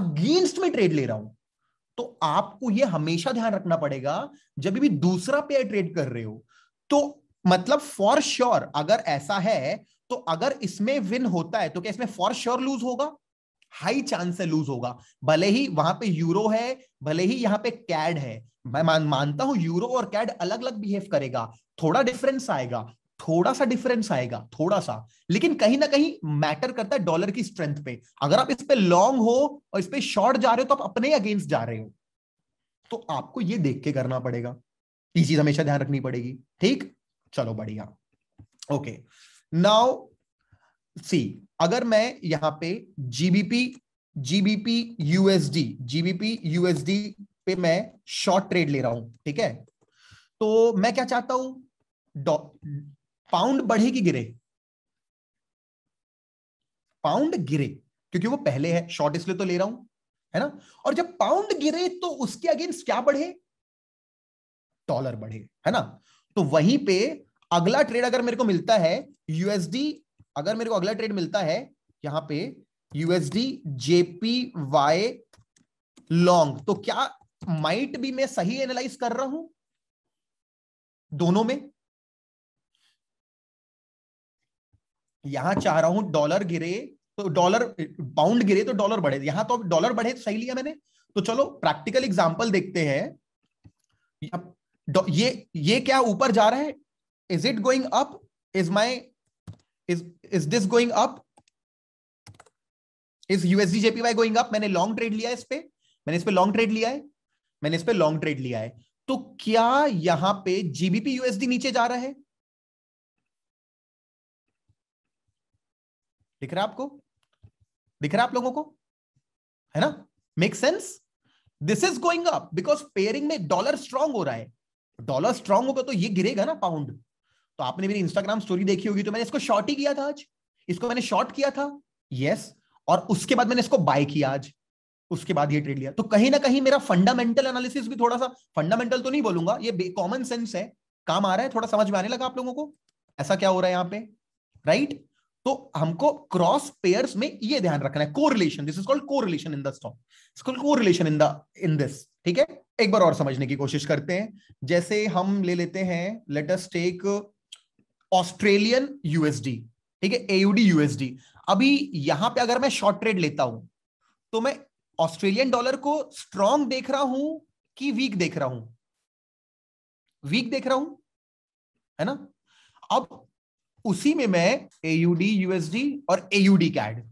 अगेंस्ट में ट्रेड ले रहा हूं तो आपको यह हमेशा ध्यान रखना पड़ेगा जब भी दूसरा पेयर ट्रेड कर रहे हो तो मतलब फॉर श्योर sure, अगर ऐसा है तो अगर इसमें विन होता है तो क्या इसमें फॉर श्योर लूज होगा हाई चांस से लूज होगा भले ही वहां पे यूरो है भले ही यहाँ पे कैड है मैं मान, मानता हूं यूरो और कैड अलग अलग बिहेव करेगा थोड़ा डिफरेंस आएगा थोड़ा सा डिफरेंस आएगा थोड़ा सा लेकिन कहीं ना कहीं मैटर करता है डॉलर की स्ट्रेंथ पे अगर आप इस पे लॉन्ग हो और इस पे शॉर्ट जा रहे हो तो आप अपने अगेंस्ट जा रहे हो तो आपको ये देख के करना पड़ेगा ये चीज हमेशा ध्यान रखनी पड़ेगी ठीक चलो बढ़िया ओके okay. नाउ सी अगर मैं यहां पे GBP GBP USD GBP USD पे मैं शॉर्ट ट्रेड ले रहा हूं ठीक है तो मैं क्या चाहता हूं पाउंड बढ़े कि गिरे पाउंड गिरे क्योंकि वो पहले है शॉर्ट इसलिए तो ले रहा हूं है ना और जब पाउंड गिरे तो उसके अगेंस्ट क्या बढ़े डॉलर बढ़े है ना तो वहीं पे अगला ट्रेड अगर मेरे को मिलता है यूएसडी अगर मेरे को अगला ट्रेड मिलता है यहां पे यूएसडी जेपी वाई लॉन्ग तो क्या माइट भी मैं सही एनालाइज कर रहा हूं दोनों में यहां चाह रहा हूं डॉलर गिरे तो डॉलर बाउंड गिरे तो डॉलर बढ़े यहां तो डॉलर बढ़े सही लिया मैंने तो चलो प्रैक्टिकल एग्जाम्पल देखते हैं ये ये क्या ऊपर जा रहा है is it going up is my is is this going up is USD JPY going up मैंने लॉन्ग ट्रेड लिया है इस पे मैंने इस पे लॉन्ग ट्रेड लिया है मैंने इस पे लॉन्ग ट्रेड लिया है तो क्या यहां पे जीबीपी यूएसडी नीचे जा रहा है दिख रहा आपको दिख रहा आप लोगों को है ना make sense this is going up because pairing में डॉलर स्ट्रांग हो रहा है डॉलर स्ट्रांग होगा तो ये गिरेगा ना पाउंड तो आपने मेरी इंस्टाग्राम स्टोरी देखी होगी तो मैंने इसको शॉर्ट ही किया था आज इसको मैंने शॉर्ट किया था यस और उसके बाद मैंने इसको बाय किया आज उसके बाद ये ट्रेड लिया तो कहीं ना कहीं मेरा फंडामेंटल एनालिसिस भी थोड़ा सा फंडामेंटल तो नहीं बोलूंगा ये कॉमन सेंस है काम आ रहा है थोड़ा समझ में आने लगा आप लोगों को ऐसा क्या हो रहा है यहाँ पे राइट तो हमको क्रॉस पेयर में ये ध्यान रखना है correlation this is called correlation in the stock it's correlation in the in this ठीक है एक बार और समझने की कोशिश करते हैं जैसे हम ले लेते हैं let's us take Australian USD ठीक है एयूडी यूएसडी अभी यहां पे अगर मैं शॉर्ट ट्रेड लेता हूं तो मैं ऑस्ट्रेलियन डॉलर को स्ट्रांग देख रहा हूं कि वीक देख रहा हूं वीक देख रहा हूं है ना अब उसी में मैं एयूडी यूएसडी और एयूडी कैड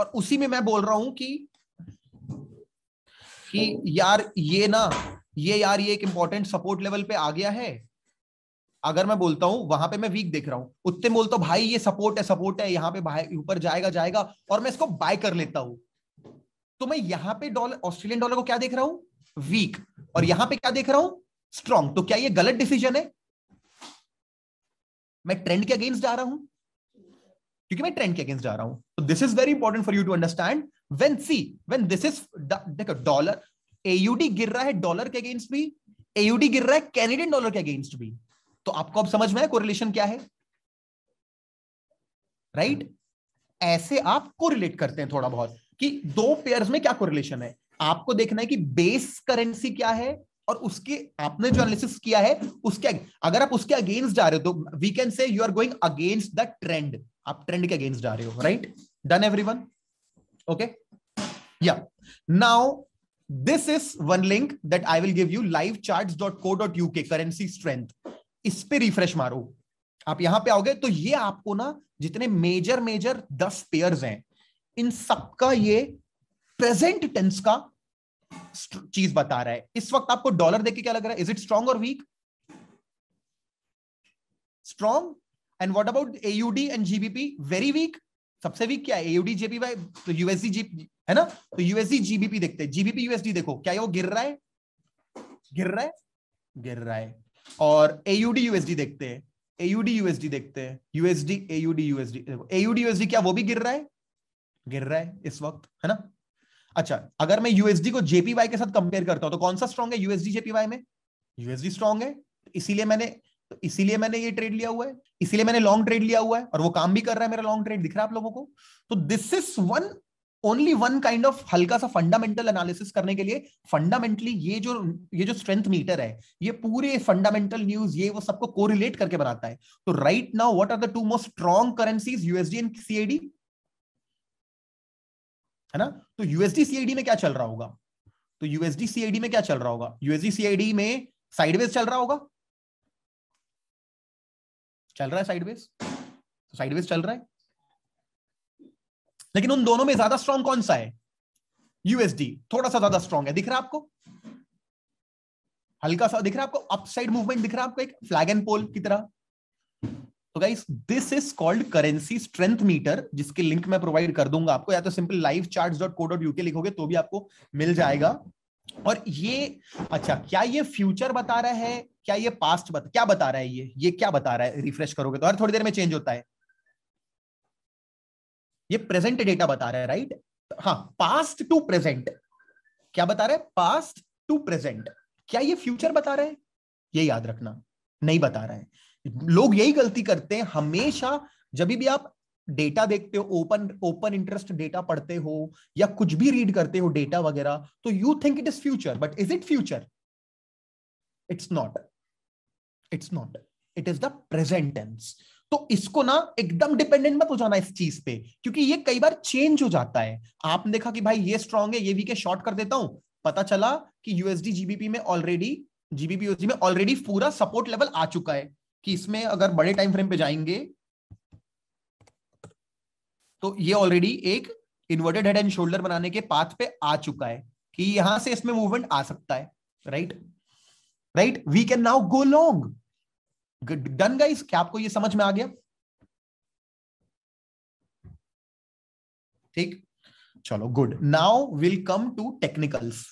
और उसी में मैं बोल रहा हूं कि कि यार ये ना ये यार ये एक इंपॉर्टेंट सपोर्ट लेवल पे आ गया है अगर मैं बोलता हूँ वहां पे मैं वीक देख रहा हूँ उतने बोलता तो, हूं भाई ये सपोर्ट है सपोर्ट है यहाँ पे भाई ऊपर जाएगा जाएगा और मैं इसको बाय कर लेता हूं तो मैं यहाँ पे डॉलर ऑस्ट्रेलियन डॉलर को क्या देख रहा हूं वीक और यहां पे क्या देख रहा हूं स्ट्रॉन्ग तो क्या ये गलत डिसीजन है मैं ट्रेंड के अगेंस्ट जा रहा हूं क्योंकि मैं ट्रेंड के अगेंस्ट जा रहा हूं तो this is very important for you to understand when see when this is देखो डॉलर एयूडी गिर रहा है डॉलर के अगेंस्ट भी एयूडी गिर रहा है कैनेडियन डॉलर के अगेंस्ट भी तो आपको अब समझ में है कोरिलेशन क्या है राइट right? ऐसे आप कोरिलेट करते हैं थोड़ा बहुत कि दो पेयर्स में क्या कोरिलेशन है आपको देखना है कि बेस करेंसी क्या है और उसके आपने जो एनालिसिस किया है उसके अगर आप उसके अगेंस्ट जा रहे हो तो we can say you are going against the trend आप ट्रेंड के अगेंस्ट जा रहे हो राइट डन एवरीवन ओके या now will give you live chart dot co dot U K currency strength इस पे रिफ्रेश मारो आप यहां पे आओगे तो ये आपको ना जितने मेजर मेजर दस पेयर हैं इन सबका ये प्रेजेंट टेंस का चीज बता रहा है इस वक्त आपको डॉलर देख के क्या लग रहा है इज इट स्ट्रॉन्ग और weak strong and what about AUD and GBP very weak सबसे वीक क्या है एयूडी जेपीवाई तो यूएसडी जी है ना तो यूएसडी जीबीपी देखते हैं जीबीपी यूएसडी देखो क्या ये वो गिर रहा है गिर रहा है गिर रहा है और एयूडी यूएसडी देखते हैं एयूडी यूएसडी देखते हैं USD AUD USD AUD USD क्या वो भी गिर रहा है गिर रहा है इस वक्त है ना अच्छा अगर मैं यूएसडी को जेपीवाई के साथ कंपेयर करता हूं तो कौन सा स्ट्रॉन्ग है यूएसडी जेपीवाई में यूएसडी स्ट्रॉन्ग है इसीलिए मैंने तो इसीलिए मैंने ये ट्रेड लिया हुआ है इसीलिए मैंने लॉन्ग ट्रेड लिया हुआ है और वो काम भी कर रहा है मेरा लॉन्ग ट्रेड दिख रहा है आप लोगों को तो this is one only one kind of हल्का सा फंडामेंटल एनालिसिस करने के लिए फंडामेंटली ये जो ये जो स्ट्रेंथ मीटर है ये पूरे फंडामेंटल न्यूज ये वो सबको कोरिलेट करके बनाता है तो right now what are the two most strong currencies USD and CAD है ना तो यूएसडी सीएडी में क्या चल रहा होगा तो यूएसडी सीएडी में क्या चल रहा होगा यूएसडी सीआईडी में साइडवेज चल रहा होगा चल रहा है साइडवेज साइडवेज तो चल रहा है लेकिन उन दोनों में ज्यादा स्ट्रांग कौन सा है यूएसडी थोड़ा सा ज्यादा स्ट्रांग है दिख रहा है आपको हल्का सा दिख रहा है आपको अपसाइड मूवमेंट दिख रहा है आपको एक फ्लैग एंड पोल की तरह तो guys this is called currency strength meter जिसके लिंक मैं प्रोवाइड कर दूंगा आपको या तो simple live chart dot co dot UK लिखोगे तो भी आपको मिल जाएगा और ये अच्छा क्या ये फ्यूचर बता रहा है क्या ये पास्ट बता क्या बता रहा है ये ये क्या बता रहा है रिफ्रेश करोगे तो हर थोड़ी देर में चेंज होता है ये प्रेजेंट डेटा बता रहा है राइट हाँ पास्ट टू प्रेजेंट क्या बता रहा है पास्ट टू प्रेजेंट क्या ये फ्यूचर बता रहा है ये याद रखना नहीं बता रहा है लोग यही गलती करते हैं हमेशा जब भी आप डेटा देखते हो ओपन ओपन इंटरेस्ट डेटा पढ़ते हो या कुछ भी रीड करते हो डेटा वगैरह तो you think it is future but is it future it's not it's not it is the present tense तो इसको ना एकदम डिपेंडेंट मत हो जाना इस चीज पे क्योंकि ये कई बार चेंज हो जाता है आपने देखा कि भाई ये स्ट्रांग है ये वीक है शॉर्ट कर देता हूं पता चला कि यूएसडी जीबीपी में ऑलरेडी जीबीपी यूएसडी में ऑलरेडी पूरा सपोर्ट लेवल आ चुका है कि इसमें अगर बड़े टाइम फ्रेम पे जाएंगे तो ये ऑलरेडी एक इन्वर्टेड हेड एंड शोल्डर बनाने के पाथ पे आ चुका है कि यहां से इसमें मूवमेंट आ सकता है right right we can now go long done guys क्या आपको ये समझ में आ गया ठीक चलो good now will come to technicals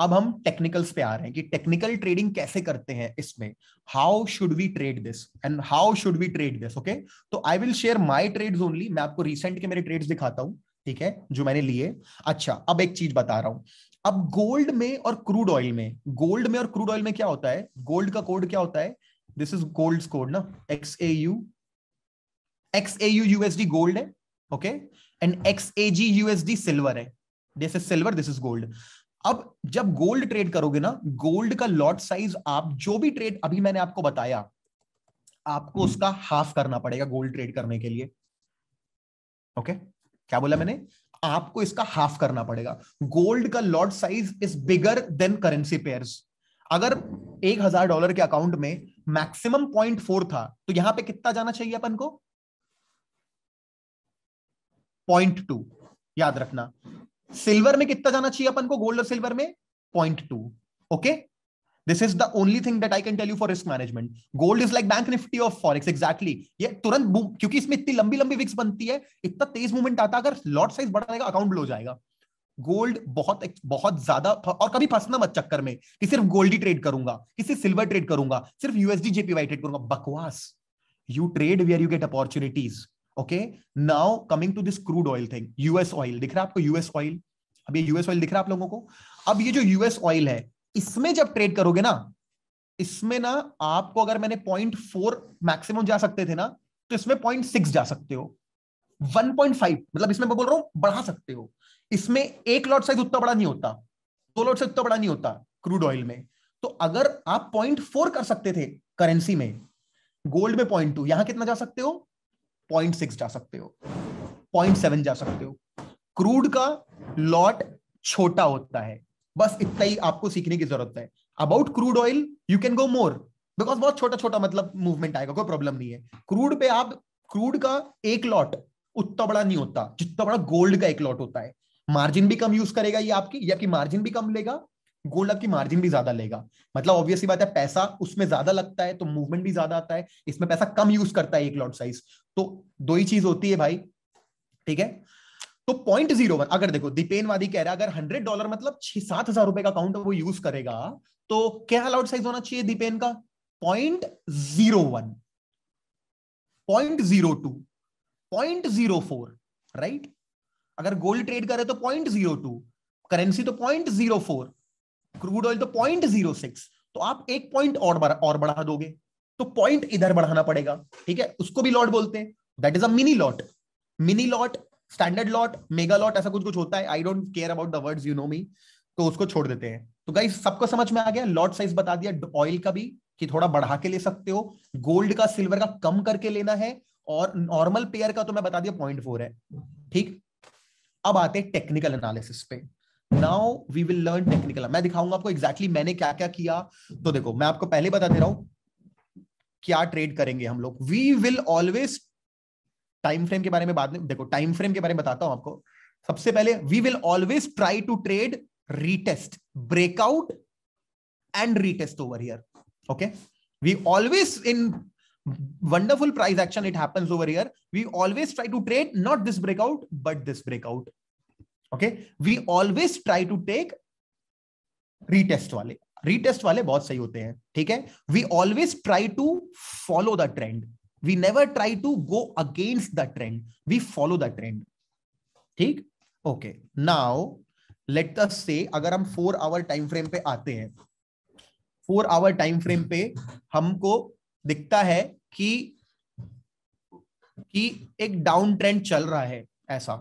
अब हम टेक्निकल्स पे आ रहे हैं कि टेक्निकल ट्रेडिंग कैसे करते हैं इसमें how should we trade this and how should we trade this okay तो I will share my trades only मैं आपको रिसेंट के मेरे ट्रेड्स दिखाता हूं ठीक है जो मैंने लिए अच्छा अब एक चीज बता रहा हूं अब गोल्ड में और क्रूड ऑयल में गोल्ड में और क्रूड ऑयल में क्या होता है गोल्ड का कोड क्या होता है दिस इज गोल्ड कोड ना X A U X A U USD gold है okay and X A G USD silver है this is silver this is gold अब जब गोल्ड ट्रेड करोगे ना गोल्ड का लॉट साइज आप जो भी ट्रेड अभी मैंने आपको बताया आपको उसका हाफ करना पड़ेगा गोल्ड ट्रेड करने के लिए ओके क्या बोला मैंने आपको इसका हाफ करना पड़ेगा गोल्ड का lot size is bigger than currency pairs अगर एक हजार डॉलर के अकाउंट में मैक्सिमम पॉइंट फोर था तो यहां पे कितना जाना चाहिए अपन को पॉइंट टू याद रखना सिल्वर में कितना जाना चाहिए अपन को गोल्ड और सिल्वर में point two okay this is the only thing that I can tell you for risk management gold is like Bank Nifty of forex exactly ये तुरंत क्योंकि इसमें इतनी लंबी लंबी विक्स बनती है इतना तेज मूवमेंट आता है अगर लॉट साइज बढ़ा रहेगा अकाउंट लो जाएगा गोल्ड बहुत बहुत ज्यादा और कभी फंसना मत चक्कर में कि सिर्फ गोल्ड ही ट्रेड करूंगा कि सिर्फ सिल्वर ट्रेड करूंगा सिर्फ यूएसडी जेपीवाई ट्रेड करूंगा बकवास you trade where you get opportunities okay now coming to this crude oil thing US oil दिख रहा है आपको यूएस ऑयल अब ये यूएस ऑयल दिख रहा है आप लोगों को अब ये जो यूएस ऑयल है इसमें जब ट्रेड करोगे ना इसमें ना आपको अगर मैंने पॉइंट फोर मैक्सिमम जा सकते थे ना तो इसमें पॉइंट सिक्स जा सकते हो 1.5 मतलब इसमें मैं बोल रहा हूं बढ़ा सकते हो इसमें एक लॉट साइज उतना बड़ा नहीं होता दो लॉट साइज उतना बड़ा नहीं होता क्रूड ऑयल में तो अगर आप पॉइंट फोर कर सकते थे करेंसी में गोल्ड में पॉइंट टू यहां कितना जा सकते हो पॉइंट सिक्स जा सकते हो पॉइंट सेवन जा सकते हो क्रूड का लॉट छोटा होता है बस इतना ही आपको सीखने की जरूरत है about crude oil you can go more because बहुत छोटा छोटा मतलब मूवमेंट आएगा कोई प्रॉब्लम नहीं है क्रूड पे आप क्रूड का एक लॉट उतना बड़ा नहीं होता जितना बड़ा गोल्ड का एक लॉट होता है मार्जिन भी कम यूज करेगा ये आपकी ये आपकी मार्जिन भी कम लेगा गोल्ड आपकी मार्जिन भी ज्यादा लेगा मतलब ऑब्वियस बात है पैसा उसमें ज्यादा लगता है तो मूवमेंट भी ज्यादा आता है इसमें पैसा कम यूज करता है एक लॉट साइज तो दो ही चीज होती है भाई ठीक है तो पॉइंट जीरो वन अगर देखो दीपेन वादी कह रहा है अगर हंड्रेड डॉलर मतलब छह सात हजार रुपए का अकाउंट वो यूज करेगा तो क्या अलाउड साइज होना चाहिए दीपेन का point zero one point zero two point zero four right अगर गोल्ड ट्रेड करे तो पॉइंट जीरो टू करेंसी तो point zero four crude oil तो पॉइंट जीरो सिक्स तो आप एक पॉइंट और बढ़ा और बढ़ा दोगे तो पॉइंट इधर बढ़ाना पड़ेगा ठीक है उसको भी लॉट बोलते हैं that is a mini lot mini lot standard lot mega lot ऐसा कुछ कुछ होता है I don't care about the words you know me तो उसको छोड़ देते हैं तो गाइस सबको समझ में आ गया लॉट साइज बता दिया ऑयल का भी कि थोड़ा बढ़ा के ले सकते हो गोल्ड का सिल्वर का कम करके लेना है और नॉर्मल पेयर का तो मैं बता दिया पॉइंट फोर है ठीक अब आते हैं टेक्निकल एनालिसिस पे now we will learn technical मैं दिखाऊंगा आपको एग्जैक्टली exactly मैंने क्या क्या किया तो देखो मैं आपको पहले बता दे रहा हूं क्या ट्रेड करेंगे हम लोग we will always time frame के बारे में बाद में देखो टाइम फ्रेम के बारे में बताता हूं आपको सबसे पहले we will always try to trade retest breakout and retest over here okay we always in wonderful price action. It happens over here. We always try to trade not this breakout, but this breakout. Okay. We always try to take retest wale. Retest wale bahut sahi hote hain theek hai We always try to follow the trend. We never try to go against the trend. We follow the trend. theek okay now let us say agar hum 4 hour time frame pe aate hain 4 hour time frame pe humko दिखता है कि कि एक down trend चल रहा है ऐसा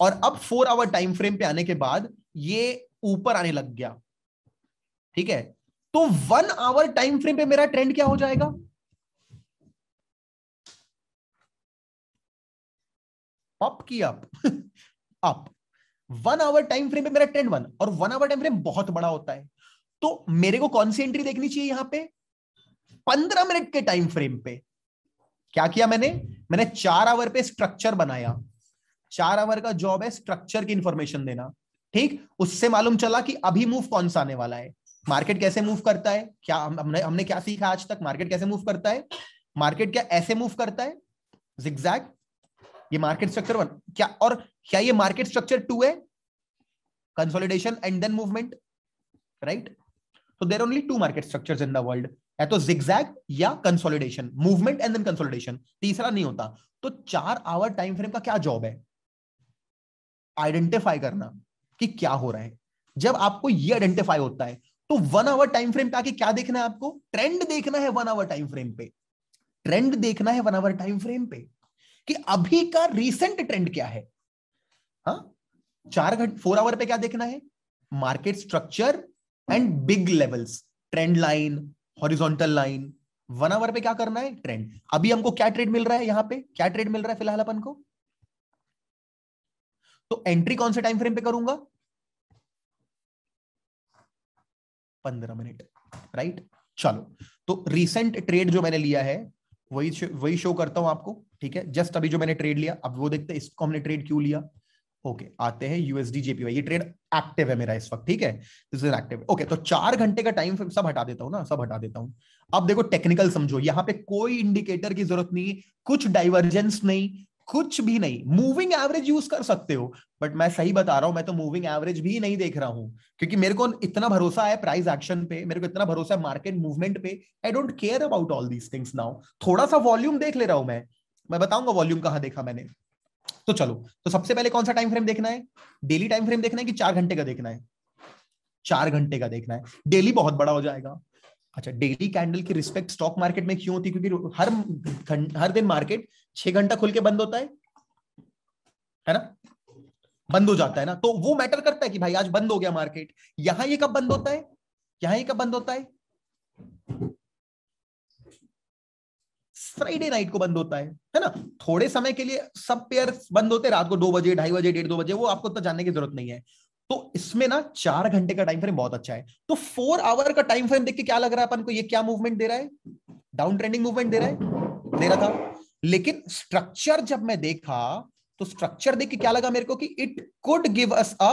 और अब फोर आवर टाइम फ्रेम पे आने के बाद ये ऊपर आने लग गया ठीक है तो वन आवर टाइम फ्रेम पे मेरा ट्रेंड क्या हो जाएगा अप की up up one hour time frame पे मेरा ट्रेंड वन और वन आवर टाइम फ्रेम बहुत बड़ा होता है तो मेरे को कौन सी एंट्री देखनी चाहिए यहां पे पंद्रह मिनट के टाइम फ्रेम पे क्या किया मैंने मैंने चार आवर पे स्ट्रक्चर बनाया चार आवर का जॉब है स्ट्रक्चर की इंफॉर्मेशन देना ठीक उससे मालूम चला कि अभी मूव कौन सा आने वाला है मार्केट कैसे मूव करता है क्या हमने हमने क्या सीखा आज तक मार्केट कैसे मूव करता है मार्केट क्या ऐसे मूव करता है जिग्जैग ये मार्केट स्ट्रक्चर वन क्या और क्या ये मार्केट स्ट्रक्चर टू है consolidation and then movement right तो there only two market structure in the world है तो जिग्जैग या consolidation movement and then consolidation तीसरा नहीं होता तो चार आवर टाइम फ्रेम का क्या जॉब है आइडेंटिफाई करना कि क्या हो रहा है जब आपको ये आइडेंटिफाई होता है तो वन आवर टाइम फ्रेम पे आके क्या देखना है आपको ट्रेंड देखना है वन आवर टाइम फ्रेम पे ट्रेंड देखना है वन आवर टाइम फ्रेम पे कि अभी का रीसेंट ट्रेंड क्या है हा? चार घंटे फोर आवर पे क्या देखना है market structure and big levels trend line horizontal line one hour पे क्या करना है ट्रेंड अभी हमको क्या ट्रेड मिल रहा है यहाँ पे क्या ट्रेड मिल रहा है फिलहाल अपन को तो एंट्री कौन से टाइम फ्रेम पे करूंगा पंद्रह मिनट राइट चलो तो रिसेंट ट्रेड जो मैंने लिया है वही वही शो करता हूं आपको ठीक है जस्ट अभी जो मैंने ट्रेड लिया अब वो देखते हैं इसको हमने ट्रेड क्यों लिया ओके okay, आते हैं यूएसडी जेपीवाई ये ट्रेड एक्टिव है मेरा इस वक्त ठीक है दिस इज एक्टिव ओके तो चार घंटे का टाइम सब हटा देता हूँ ना सब हटा देता हूँ अब देखो टेक्निकल समझो यहाँ पे कोई इंडिकेटर की जरूरत नहीं कुछ डाइवर्जेंस नहीं कुछ भी नहीं मूविंग एवरेज यूज कर सकते हो बट मैं सही बता रहा हूं मैं तो मूविंग एवरेज भी नहीं देख रहा हूं क्योंकि मेरे को इतना भरोसा है प्राइस एक्शन पे मेरे को इतना भरोसा है मार्केट मूवमेंट पे I don't care about all these things now थोड़ा सा वॉल्यूम देख ले रहा हूं मैं मैं बताऊंगा वॉल्यूम कहां देखा मैंने तो चलो तो सबसे पहले कौन सा टाइम फ्रेम देखना है डेली टाइम फ्रेम देखना है कि चार घंटे का देखना है चार घंटे का देखना है डेली बहुत बड़ा हो जाएगा अच्छा डेली कैंडल की रिस्पेक्ट स्टॉक मार्केट में क्यों होती है क्योंकि हर हर दिन मार्केट छह घंटा खुल के बंद होता है है ना बंद हो जाता है ना तो वो मैटर करता है कि भाई आज बंद हो गया मार्केट यहां ये कब बंद होता है यहां ये कब बंद होता है फ्राइडे नाइट को बंद होता है है ना थोड़े समय के लिए सब पेयर बंद होते हैं रात को दो बजे ढाई बजे डेढ़ दो बजे वो आपको तो जानने की जरूरत नहीं है तो इसमें ना चार घंटे का टाइम फ्रेम बहुत अच्छा है तो फोर आवर का टाइम फ्रेम देख के क्या लग रहा है अपन को ये क्या मूवमेंट दे रहा है डाउन ट्रेंडिंग मूवमेंट दे रहा है दे रहा था लेकिन स्ट्रक्चर जब मैं देखा तो स्ट्रक्चर देख के क्या लगा मेरे को कि it could give us a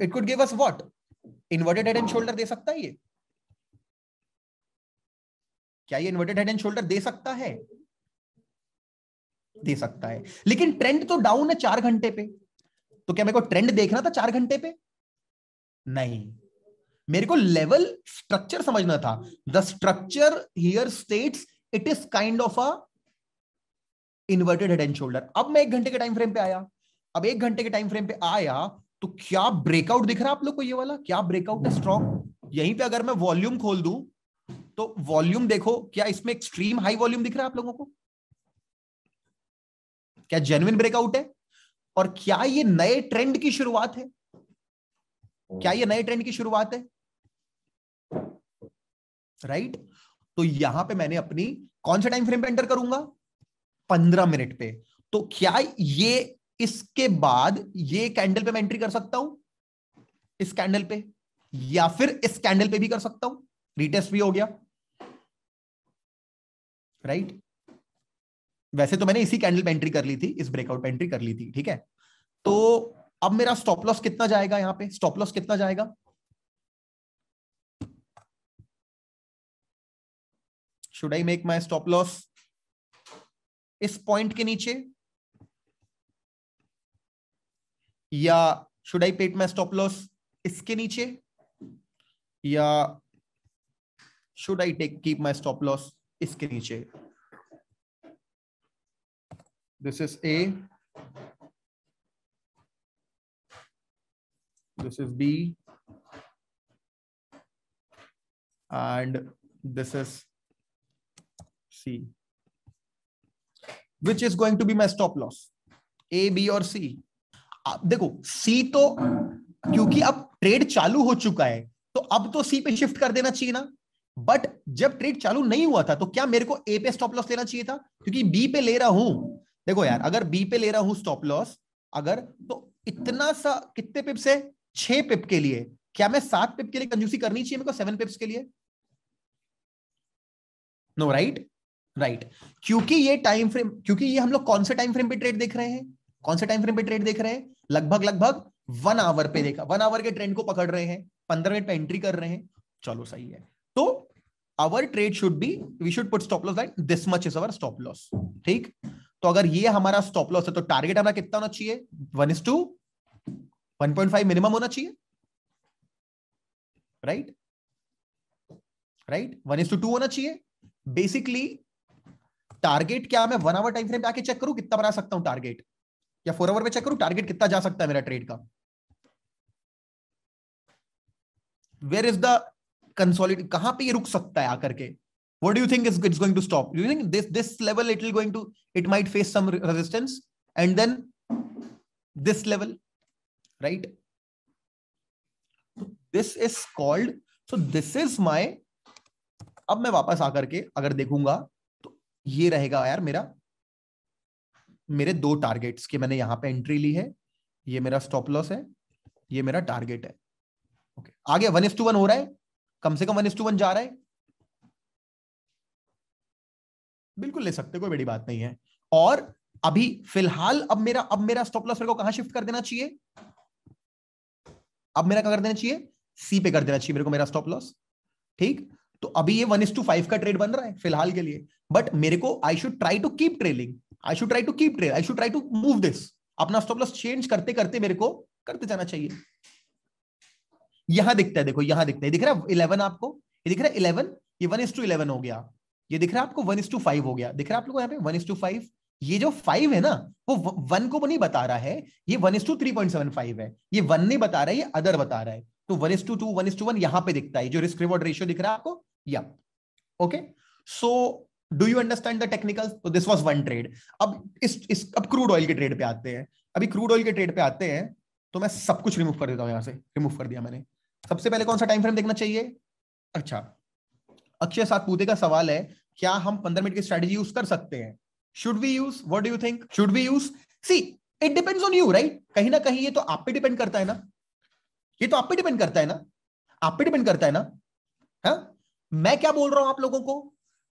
it could give us what inverted head and shoulder दे सकता है ये क्या ये इन्वर्टेड हेड एंड शोल्डर दे सकता है दे सकता है लेकिन ट्रेंड तो डाउन है चार घंटे पे तो क्या मेरे को ट्रेंड देखना था चार घंटे पे नहीं मेरे को लेवल स्ट्रक्चर समझना था the structure here states it is kind of a inverted head and shoulder अब मैं एक घंटे के टाइम फ्रेम पे आया अब एक घंटे के टाइम फ्रेम पे आया तो क्या ब्रेकआउट दिख रहा है आप लोग को ये वाला क्या ब्रेकआउट है स्ट्रॉन्ग यहीं पे अगर मैं वॉल्यूम खोल दू तो वॉल्यूम देखो क्या इसमें एक्सट्रीम हाई वॉल्यूम दिख रहा है आप लोगों को क्या जेन्युन ब्रेकआउट है और क्या ये नए ट्रेंड की शुरुआत है क्या ये नए ट्रेंड की शुरुआत है राइट right? तो यहां पे मैंने अपनी कौन से टाइम फ्रेम पे एंटर करूंगा पंद्रह मिनट पे तो क्या ये इसके बाद ये कैंडल पे मैं एंट्री कर सकता हूं इस कैंडल पे या फिर इस कैंडल पे भी कर सकता हूं रिटेस्ट भी हो गया राइट वैसे तो मैंने इसी कैंडल पे एंट्री कर ली थी इस ब्रेकआउट पे एंट्री कर ली थी ठीक है तो अब मेरा स्टॉप लॉस कितना जाएगा यहां पे स्टॉप लॉस कितना जाएगा should I make my stop loss इस पॉइंट के नीचे या should I put my stop loss इसके नीचे या should I take keep my stop loss इसके नीचे this is A this is B and this is C which is going to be my stop loss A B और C देखो सी तो क्योंकि अब ट्रेड चालू हो चुका है तो अब तो सी पे शिफ्ट कर देना चाहिए ना बट जब ट्रेड चालू नहीं हुआ था तो क्या मेरे को ए पे स्टॉप लॉस लेना चाहिए था क्योंकि बी पे ले रहा हूं देखो यार अगर बी पे ले रहा हूं स्टॉप लॉस अगर तो इतना सा कितने पिप्स है छह पिप के लिए क्या मैं सात पिप के लिए कंजूसी करनी चाहिए मेरे को सेवन पिप्स के लिए नो राइट राइट क्योंकि ये टाइम फ्रेम क्योंकि ये हम लोग कौन से टाइम फ्रेम पे ट्रेड देख रहे हैं कौन से टाइम फ्रेम पे ट्रेड देख रहे हैं लगभग लगभग वन आवर पे देखा वन आवर के ट्रेंड को पकड़ रहे हैं पंद्रह मिनट पे एंट्री कर रहे हैं चलो सही है तो our trade should be we should put stop loss like this much is our stop loss ठीक तो अगर ये हमारा स्टॉप लॉस है तो टारगेट हमारा कितना होना चाहिए one is to one point five minimum होना चाहिए right right one is to two होना चाहिए बेसिकली टारगेट क्या मैं वन आवर टाइम फ्रेम पे आके चेक करूं कितना बना सकता हूं टारगेट या फोर आवर में चेक करूं टारगेट कितना जा सकता है मेरा ट्रेड का वेयर इज द कंसोलिड कहां पे ये रुक सकता है आकर के what do you think is it's going to stop you think this this level it will going to it might face some resistance and then this level right this is called so this is my अब मैं वापस आकर के अगर देखूंगा तो ये रहेगा यार मेरा मेरे दो टारगेट्स के मैंने यहां पे एंट्री ली है ये मेरा स्टॉप लॉस है ये मेरा टारगेट है ओके okay. आगे वन इज टू वन हो रहा है कम से कम वन टू वन जा रहा है बिल्कुल ले सकते कोई बड़ी बात नहीं है और अभी फिलहाल अब मेरा अब मेरा स्टॉप लॉस मेरे को कहां शिफ्ट कर देना चाहिए अब मेरा क्या कर देना चाहिए सी पे कर देना चाहिए मेरे को मेरा स्टॉप लॉस ठीक तो अभी ये वन टू फाइव का ट्रेड बन रहा है फिलहाल के लिए बट मेरे को I should try to keep trailing I should try to keep trail I should try to move this अपना स्टॉप लॉस चेंज करते करते मेरे को करते जाना चाहिए यहां दिखता है देखो यहां दिखता है दिख रहा है इलेवन आपको ये दिख रहा है इलेवन ये वन इज टू इलेवन हो गया ये दिख रहा है आपको वन इज टू फाइव हो गया दिख रहा है आप लोग यहाँ पे वन इज टू फाइव ये जो फाइव है ना वो वन को नहीं बता रहा है ये one is to three point seven five है ये वन नहीं बता रहा है ये अदर बता रहा है तो one is to two one is to one यहां पे दिखता है जो रिस्क रिवॉर्ड रेशियो दिख रहा है आपको या okay so do you understand the technical तो दिस वॉज वन ट्रेड अब इस, इस अब क्रूड ऑयल के ट्रेड पे आते हैं अभी क्रूड ऑयल के ट्रेड पे आते हैं तो मैं सब कुछ रिमूव कर देता हूं यहां से रिमूव कर दिया मैंने सबसे पहले कौन सा टाइम फ्रेम देखना चाहिए अच्छा अक्षय साथ पूते का सवाल है क्या हम पंद्रह मिनट की स्ट्रेटेजी यूज कर सकते हैं should we use what do think should we use see it depends on you right कहीं ना कहीं ये तो आप पे डिपेंड करता है ना ये तो आप पे डिपेंड करता है ना आप पे डिपेंड करता है ना हा? मैं क्या बोल रहा हूं आप लोगों को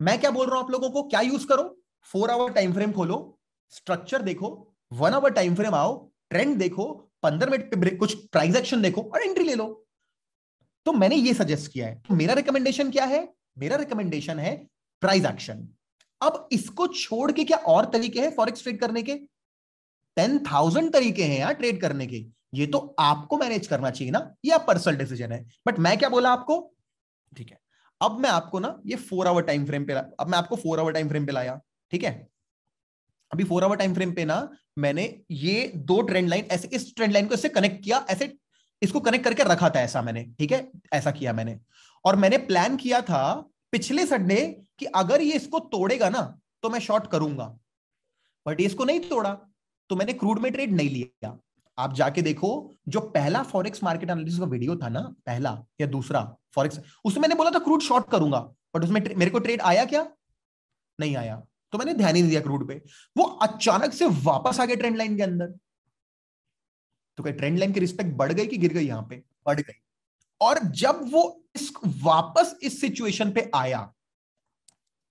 मैं क्या बोल रहा हूं आप लोगों को क्या यूज करो फोर आवर टाइम फ्रेम खोलो स्ट्रक्चर देखो वन आवर टाइम फ्रेम आओ ट्रेंड देखो पंद्रह मिनट पे कुछ प्राइस एक्शन देखो और एंट्री ले लो तो मैंने ये सजेस्ट किया है तो मेरा रिकमेंडेशन क्या है मेरा रिकमेंडेशन है प्राइस एक्शन अब इसको छोड़ के क्या और तरीके हैं फॉरेक्स ट्रेड करने के टेन थाउजेंड तरीके हैं यार ट्रेड करने के ये तो आपको मैनेज करना चाहिए ना ये पर्सनल डिसीजन है बट मैं क्या बोला आपको ठीक है अब मैं आपको ना ये फोर आवर टाइम फ्रेम पे अब मैं आपको फोर आवर टाइम फ्रेम पे लाया ठीक है अभी फोर आवर टाइम फ्रेम पे ना मैंने ये दो ट्रेंड लाइन ऐसे इस ट्रेंड लाइन को इससे कनेक्ट किया ऐसे इसको कनेक्ट करके रखा था ऐसा मैंने ठीक है ऐसा किया मैंने और मैंने प्लान किया था पिछले संडे कि अगर ये इसको तोड़ेगा ना तो मैं शॉर्ट करूंगा बट इसको नहीं तोड़ा तो मैंने क्रूड में ट्रेड नहीं लिया आप जाके देखो जो पहला फॉरेक्स मार्केट एनालिसिस का वीडियो था ना पहला या दूसरा फॉरेक्स उसमें मैंने बोला था क्रूड शॉर्ट करूंगा बट उसमें मेरे को ट्रेड आया क्या नहीं आया तो मैंने ध्यान ही नहीं दिया क्रूड पे वो अचानक से वापस आ गया ट्रेंड लाइन के अंदर तो क्या ट्रेंड लाइन की रिस्पेक्ट बढ़ गई कि गिर गई यहां पे बढ़ गई और जब वो इस वापस इस सिचुएशन पे आया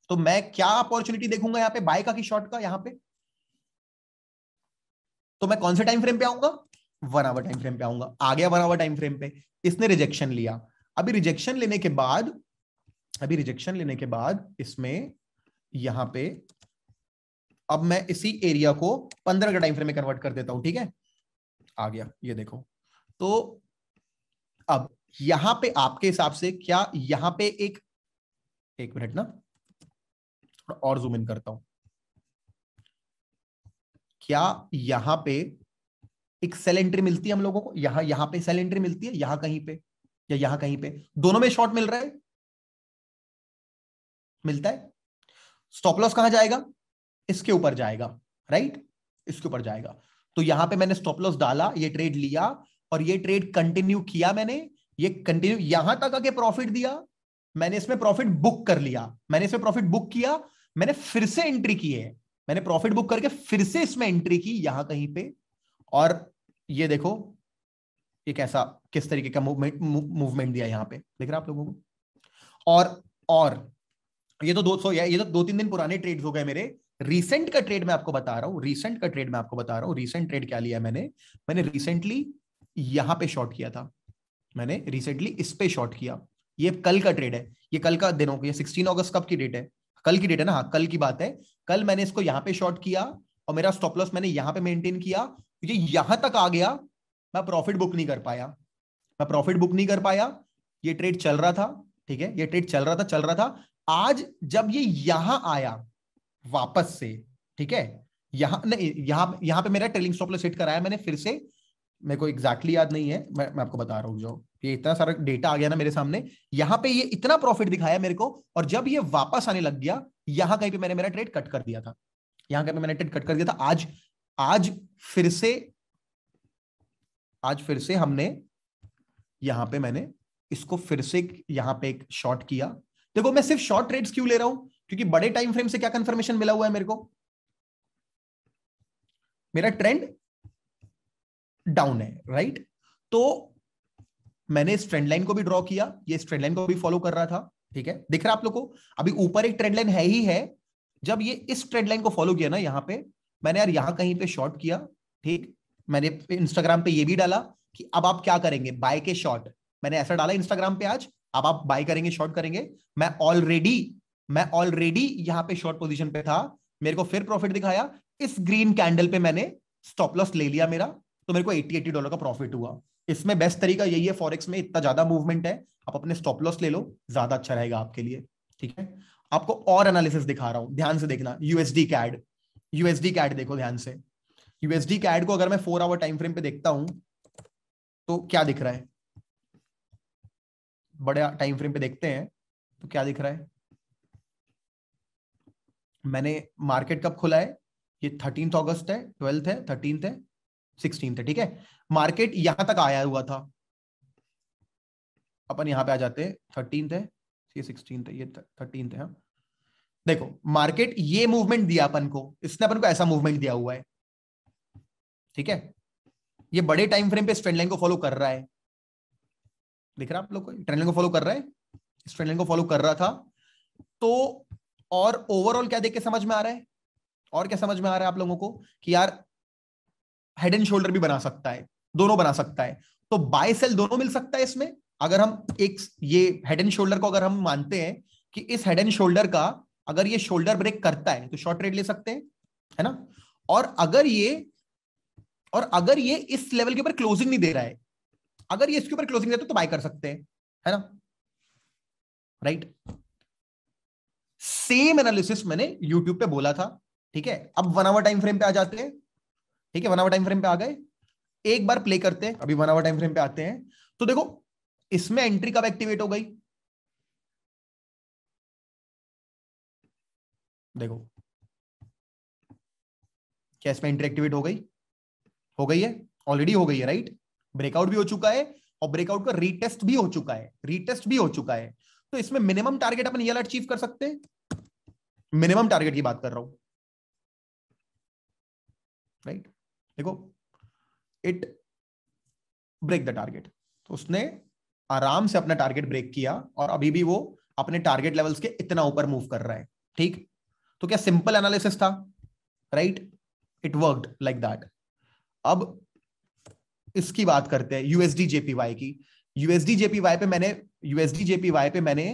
तो मैं क्या अपॉर्चुनिटी देखूंगा यहां पे बाय का कि शॉर्ट का यहां पे तो मैं कौन से टाइम फ्रेम पे आऊंगा वन आवर टाइम फ्रेम पे आऊंगा आ गया वन आवर टाइम फ्रेम पे इसने रिजेक्शन लिया अभी रिजेक्शन लेने के बाद अभी रिजेक्शन लेने के बाद इसमें यहां पे अब मैं इसी एरिया को पंद्रह का टाइम फ्रेम में कन्वर्ट कर देता हूं ठीक है आ गया ये देखो तो अब यहां पे आपके हिसाब से क्या यहां पे एक एक मिनट ना थोड़ा और जूम इन करता हूं क्या यहां पे एक सेल एंट्री मिलती है हम लोगों को यहां यहां पे सेल एंट्री मिलती है यहां कहीं पे या यहां कहीं पे दोनों में शॉर्ट मिल रहा है मिलता है स्टॉप लॉस कहां जाएगा इसके ऊपर जाएगा राइट इसके ऊपर जाएगा तो यहां पे मैंने स्टॉप लॉस डाला ये ट्रेड लिया और ये ट्रेड कंटिन्यू किया मैंने ये कंटिन्यू यहां तक आके प्रॉफिट दिया मैंने इसमें प्रॉफिट बुक कर लिया मैंने इसमें प्रॉफिट बुक किया मैंने फिर से एंट्री की है मैंने प्रॉफिट बुक करके फिर से इसमें एंट्री की यहां कहीं पे और ये देखो ये कैसा किस तरीके का मूवमेंट मूवमेंट दिया यहां पे देख रहे आप लोगों को और और ये तो दो सौ ये तो दो तीन दिन पुराने ट्रेड्स हो गए मेरे रिसेंट का ट्रेड मैं आपको बता रहा हूँ रिसेंट का ट्रेड मैं आपको बता रहा हूँ रिसेंट ट्रेड क्या लिया मैंने मैंने रिसेंटली यहां पे शॉर्ट किया था मैंने रिसेंटली इस पे शॉर्ट किया ये कल का ट्रेड है ये कल का दिनों की सिक्सटीन अगस्त कब की डेट है कल की डेट है ना हाँ कल की बात है कल मैंने इसको यहाँ पे शॉर्ट किया और मेरा स्टॉप लॉस मैंने यहाँ पे मेंटेन किया ये यहां तक आ गया मैं प्रॉफिट बुक नहीं कर पाया मैं प्रॉफिट बुक नहीं कर पाया ये ट्रेड चल रहा था ठीक है ये ट्रेड चल रहा था चल रहा था आज जब ये यहां आया वापस से ठीक है यहाँ नहीं यहाँ यहाँ पे मेरा ट्रेलिंग स्टॉप लॉस हिट कराया मैंने फिर से मेरे को एग्जैक्टली याद नहीं है मैं मैं आपको बता रहा हूँ जो ये इतना सारा डेटा आ गया ना मेरे सामने यहाँ पे ये इतना प्रॉफिट दिखाया मेरे को और जब ये वापस आने लग गया यहाँ कहीं पे मैंने मेरा ट्रेड कट कर दिया था यहाँ कहीं पे मैंने ट्रेड कट कर दिया था आज आज फिर से आज फिर से हमने यहाँ पे मैंने इसको फिर से यहाँ पे एक शॉर्ट किया देखो मैं सिर्फ शॉर्ट ट्रेड्स क्यों ले रहा हूं क्योंकि बड़े टाइम फ्रेम से क्या कंफर्मेशन मिला हुआ है मेरे को मेरा ट्रेंड डाउन है राइट तो मैंने इस ट्रेंड लाइन को भी ड्रॉ किया ये इस ट्रेंड लाइन को भी फॉलो कर रहा था ठीक है दिख रहा आप लोग को अभी ऊपर एक ट्रेंड लाइन है ही है जब ये इस ट्रेंड लाइन को फॉलो किया ना यहाँ पे मैंने यार यहां कहीं पे शॉर्ट किया ठीक मैंने इंस्टाग्राम पे ये भी डाला कि अब आप क्या करेंगे बाय के शॉर्ट मैंने ऐसा डाला इंस्टाग्राम पे आज अब आप बाय करेंगे शॉर्ट करेंगे मैं ऑलरेडी मैं ऑलरेडी यहां पे शॉर्ट पोजीशन पे था मेरे को फिर प्रॉफिट दिखाया इस ग्रीन कैंडल पे मैंने स्टॉप लॉस ले लिया मेरा तो मेरे को 80 80 डॉलर का प्रॉफिट हुआ इसमें बेस्ट तरीका यही है फॉरेक्स में इतना ज्यादा मूवमेंट है आप अपने स्टॉप लॉस ले लो ज्यादा अच्छा रहेगा आपके लिए ठीक है आपको और एनालिसिस दिखा रहा हूं ध्यान से देखना यूएसडी कैड यूएसडी कैड देखो ध्यान से यूएसडी कैड को अगर मैं फोर आवर टाइम फ्रेम पे देखता हूं तो क्या दिख रहा है बड़े टाइम फ्रेम पे देखते हैं तो क्या दिख रहा है मैंने मार्केट कब खुला है ये थर्टींथ ऑगस्ट है ट्वेल्थ है थर्टींथ है सिक्सटीन है ठीक है मार्केट यहां तक आया हुआ था अपन यहां पे आ जाते हैं थर्टीन है ये सिक्सटीन है ये थर्टीन है हाँ। देखो मार्केट ये मूवमेंट दिया अपन को इसने अपन को ऐसा मूवमेंट दिया हुआ है ठीक है ये बड़े टाइम फ्रेम पे इस ट्रेंड लाइन को फॉलो कर रहा है दिख रहा है आप लोग को ट्रेंड लाइन को फॉलो कर रहा है इस ट्रेंड लाइन को फॉलो कर रहा था तो और ओवरऑल क्या देख के समझ में आ रहा है और क्या समझ में आ रहा है आप लोगों को कि यार हेड एंड शोल्डर भी बना सकता है दोनों बना सकता है तो बाय सेल दोनों मिल सकता है इसमें अगर हम एक ये हेड एंड शोल्डर को अगर हम मानते हैं कि इस हेड एंड शोल्डर का अगर ये शोल्डर ब्रेक करता है तो शॉर्ट रेट ले सकते हैं है ना और अगर ये और अगर ये इस लेवल के ऊपर क्लोजिंग नहीं दे रहा है अगर ये इसके ऊपर क्लोजिंग देता तो बाय कर सकते हैं है ना राइट right? सेम एनालिसिस मैंने यूट्यूब पे बोला था ठीक है अब वन आवर टाइम फ्रेम पे आ जाते हैं ठीक है वन आवर टाइम फ्रेम पे आ गए एक बार प्ले करते हैं अभी वन आवर टाइम फ्रेम पे आते हैं तो देखो इसमें एंट्री कब एक्टिवेट हो गई देखो क्या इसमें एंट्री एक्टिवेट हो गई हो गई है ऑलरेडी हो गई है राइट ब्रेकआउट भी हो चुका है और ब्रेकआउट का रीटेस्ट भी हो चुका है रीटेस्ट भी हो चुका है तो इसमें मिनिमम टारगेट अपन ये अचीव कर सकते हैं मिनिमम टारगेट की बात कर रहा हूं राइट right? देखो इट ब्रेक द टारगेट तो उसने आराम से अपना टारगेट ब्रेक किया और अभी भी वो अपने टारगेट लेवल्स के इतना ऊपर मूव कर रहा है ठीक तो क्या सिंपल एनालिसिस था right it worked like that अब इसकी बात करते हैं यूएसडी जेपीवाई की यूएसडी जेपीवाई पे मैंने यूएसडी जेपीवाई पे मैंने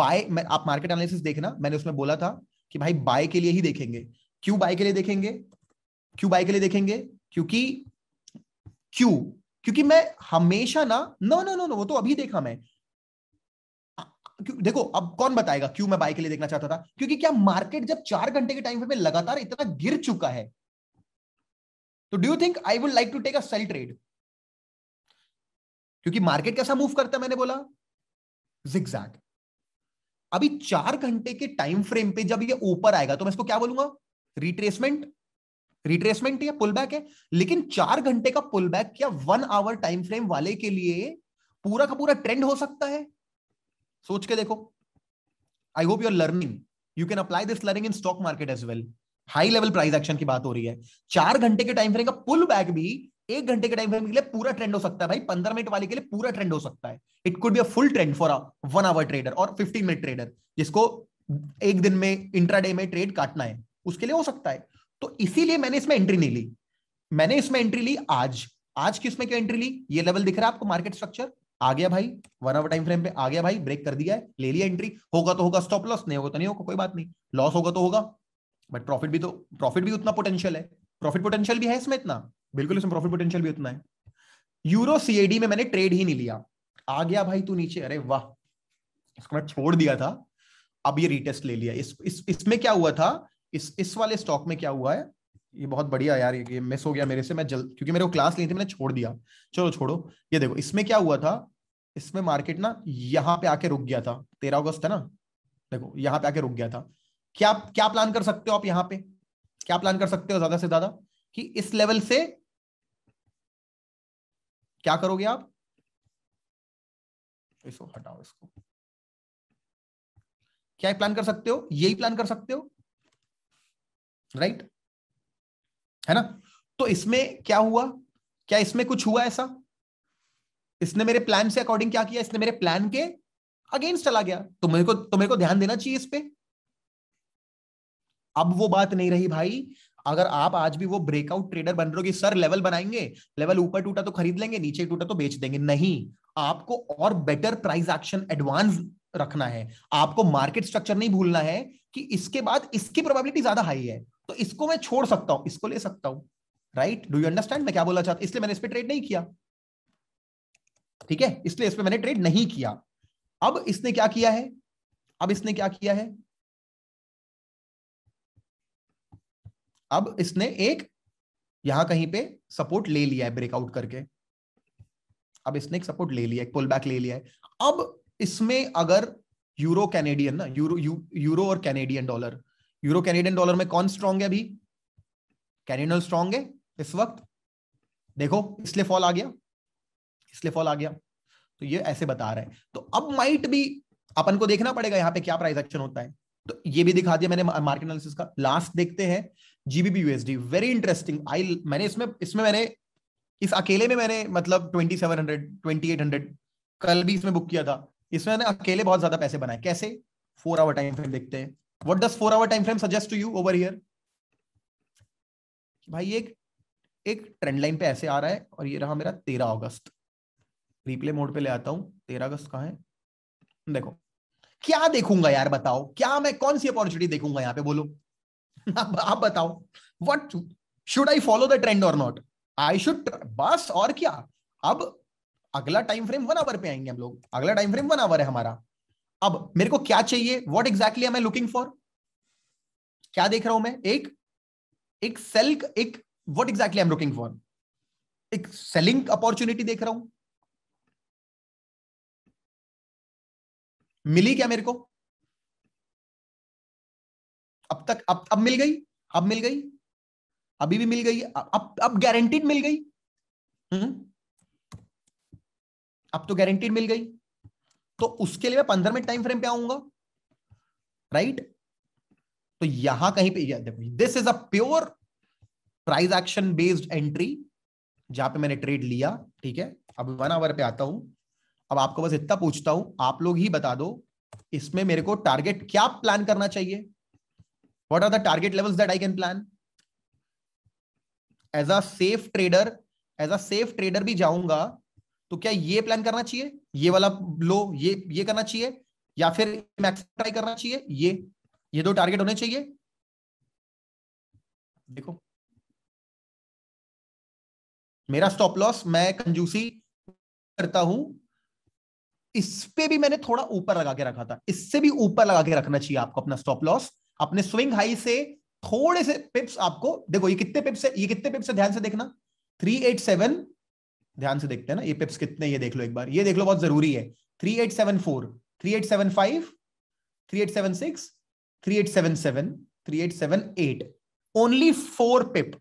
बाय मैं, आप मार्केट एनालिसिस देखना मैंने उसमें बोला था कि भाई बाय के लिए ही देखेंगे क्यों बाय के लिए देखेंगे क्यों बाय के लिए देखेंगे क्योंकि क्यों क्योंकि मैं हमेशा ना नो नो नो नो वो तो अभी देखा मैं देखो अब कौन बताएगा क्यों मैं बाय के लिए देखना चाहता था क्योंकि क्या मार्केट जब चार घंटे के टाइम पे लगातार इतना गिर चुका है तो do you think I would like to take a sell trade क्योंकि मार्केट कैसा मूव करता है मैंने बोला जिग्जैग अभी चार घंटे के टाइम फ्रेम पे जब ये ऊपर आएगा तो मैं इसको क्या बोलूंगा रिट्रेसमेंट रिट्रेसमेंट या पुल बैक है लेकिन चार घंटे का पुल बैक या वन आवर टाइम फ्रेम वाले के लिए पूरा का पूरा ट्रेंड हो सकता है सोच के देखो I hope your learning you can apply this learning in stock market as well high level price action की बात हो रही है चार घंटे के टाइम फ्रेम का पुल बैक भी एक घंटे के टाइम फ्रेम के लिए पूरा ट्रेंड हो सकता है भाई पंद्रह मिनट वाले के लिए पूरा ट्रेंड हो सकता है it could be a full trend for a one hour trader और फिफ्टीन मिनट ट्रेडर जिसको एक दिन में इंट्राडे में ट्रेड काटना है उसके लिए हो सकता है तो इसीलिए मैंने इसमें एंट्री नहीं ली मैंने इसमें एंट्री ली आज आज की उसमें एंट्री ली ये लेवल दिख रहा है आपको मार्केट स्ट्रक्चर आ गया भाई वन आवर टाइम फ्रेम पे आ गया भाई ब्रेक कर दिया है ले लिया एंट्री होगा तो होगा स्टॉप लॉस नहीं होगा तो नहीं होगा कोई बात नहीं लॉस होगा तो होगा बट प्रॉफिट भी तो प्रॉफिट भी उतना पोटेंशियल है प्रॉफिट पोटेंशियल भी है इसमें इतना बिल्कुल इसमें प्रॉफिट पोटेंशियल भी उतना है यूरो सीएडी में मैंने ट्रेड ही नहीं लिया आ गया भाई तू नीचे अरे वाह इसको मैं छोड़ दिया था अब ये रिटेस्ट ले लिया इस इस इसमें क्या हुआ था इस इस वाले स्टॉक में क्या हुआ है ये बहुत बढ़िया यार ये मिस हो गया मेरे से मैं जल्द क्योंकि मेरे को क्लास लेनी थी मैंने छोड़ दिया चलो छोड़ो ये देखो इसमें क्या हुआ था इसमें मार्केट ना यहाँ पे आके रुक गया था तेरह अगस्त है ना देखो यहाँ पे आके रुक गया था क्या क्या प्लान कर सकते हो आप यहाँ पे क्या प्लान कर सकते हो ज्यादा से ज्यादा कि इस लेवल से क्या करोगे आप इसको हटाओ इसको क्या प्लान कर सकते हो यही प्लान कर सकते हो राइट right? है ना तो इसमें क्या हुआ क्या इसमें कुछ हुआ ऐसा इसने मेरे प्लान से अकॉर्डिंग क्या किया इसने मेरे प्लान के अगेंस्ट चला गया तो मेरे को तो मेरे को ध्यान देना चाहिए इस पर अब वो बात नहीं रही भाई अगर आप आज भी वो ब्रेकआउट ट्रेडर बन रहे हो कि सर लेवल बनाएंगे लेवल ऊपर टूटा तो खरीद लेंगे नीचे टूटा तो बेच देंगे नहीं आपको और बेटर प्राइस एक्शन एडवांस रखना है आपको मार्केट स्ट्रक्चर नहीं भूलना है कि इसके बाद इसकी प्रोबेबिलिटी ज्यादा हाई है तो इसको मैं छोड़ सकता हूं इसको ले सकता हूं राइट डू यू अंडरस्टैंड मैं क्या बोला चाहता इसलिए मैंने इस पर ट्रेड नहीं किया ठीक है इसलिए इस पर मैंने ट्रेड नहीं किया अब इसने क्या किया है अब इसने क्या किया है अब इसने एक यहां कहीं पे सपोर्ट ले लिया है ब्रेकआउट करके अब इसने एक सपोर्ट ले लिया एक पुल बैक ले लिया है अब इसमें अगर यूरो कैनेडियन ना यूरो यू, यूरो और Canadian dollar euro Canadian dollar में कौन स्ट्रांग है अभी कैनेडियन स्ट्रांग है इस वक्त देखो इसलिए फॉल आ गया इसलिए फॉल आ गया तो ये ऐसे बता रहा है तो अब माइट भी अपन को देखना पड़ेगा यहाँ पे क्या प्राइस एक्शन होता है तो ये भी दिखा दिया मैंने मार्केट एनालिसिस का लास्ट देखते हैं GBP USD very interesting I मैंने इसमें इसमें मैंने इस अकेले में मैंने मतलब twenty seven hundred twenty eight hundred कल भी इसमें बुक किया था इसमें मैंने अकेले बहुत ज्यादा पैसे बनाए कैसे फोर आवर टाइम फ्रेम देखते हैं what does four hour time frame suggest to you over here भाई एक एक ट्रेंड लाइन पे ऐसे आ रहा है और ये रहा मेरा तेरह अगस्त रिप्ले मोड पे ले आता हूं तेरह अगस्त कहा है देखो क्या देखूंगा यार बताओ क्या मैं कौन सी अपॉर्चुनिटी देखूंगा यहाँ पे बोलो अब आप बताओ what should I follow the trend or not I should बस और क्या अब अगला टाइम फ्रेम वन आवर पे आएंगे हम लोग अगला टाइम फ्रेम वन आवर है हमारा अब मेरे को क्या चाहिए what exactly I looking for क्या देख रहा हूं मैं एक एक सेल एक what exactly I am looking for एक सेलिंग अपॉर्चुनिटी देख रहा हूं मिली क्या मेरे को अब तक अब अब मिल गई अब मिल गई अभी भी मिल गई अब अब गारंटीड मिल गई हम्म। अब तो गारंटीड मिल गई तो उसके लिए मैं पंद्रह मिनट टाइम फ्रेम पे आऊंगा राइट तो यहां कहीं पे this is a pure price action based entry जहां पे मैंने ट्रेड लिया ठीक है अब वन आवर पे आता हूं अब आपको बस इतना पूछता हूं आप लोग ही बता दो इसमें मेरे को टारगेट क्या प्लान करना चाहिए what are the target levels that i can plan as अ safe trader as a safe trader bhi जाऊंगा तो क्या ये प्लान करना चाहिए ये वाला low ये ye करना चाहिए या फिर max try karna chahiye ये ये दो टारगेट होने चाहिए देखो मेरा स्टॉप लॉस मैं कंजूसी करता हूं इस पे भी मैंने थोड़ा ऊपर लगा के रखा था इससे भी ऊपर लगा के रखना चाहिए आपको अपना स्टॉप लॉस अपने स्विंग हाई से थोड़े से पिप्स आपको देखो ये कितने पिप्स है ये कितने पिप्स है ध्यान से देखना थ्री एट सेवन ध्यान से देखते हैं ना ये पिप्स कितने ये देख लो एक बार ये देख लो बहुत जरूरी है three three three three eight eight eight eight seven seven seven seven four five six seven three eight seven eight only four pip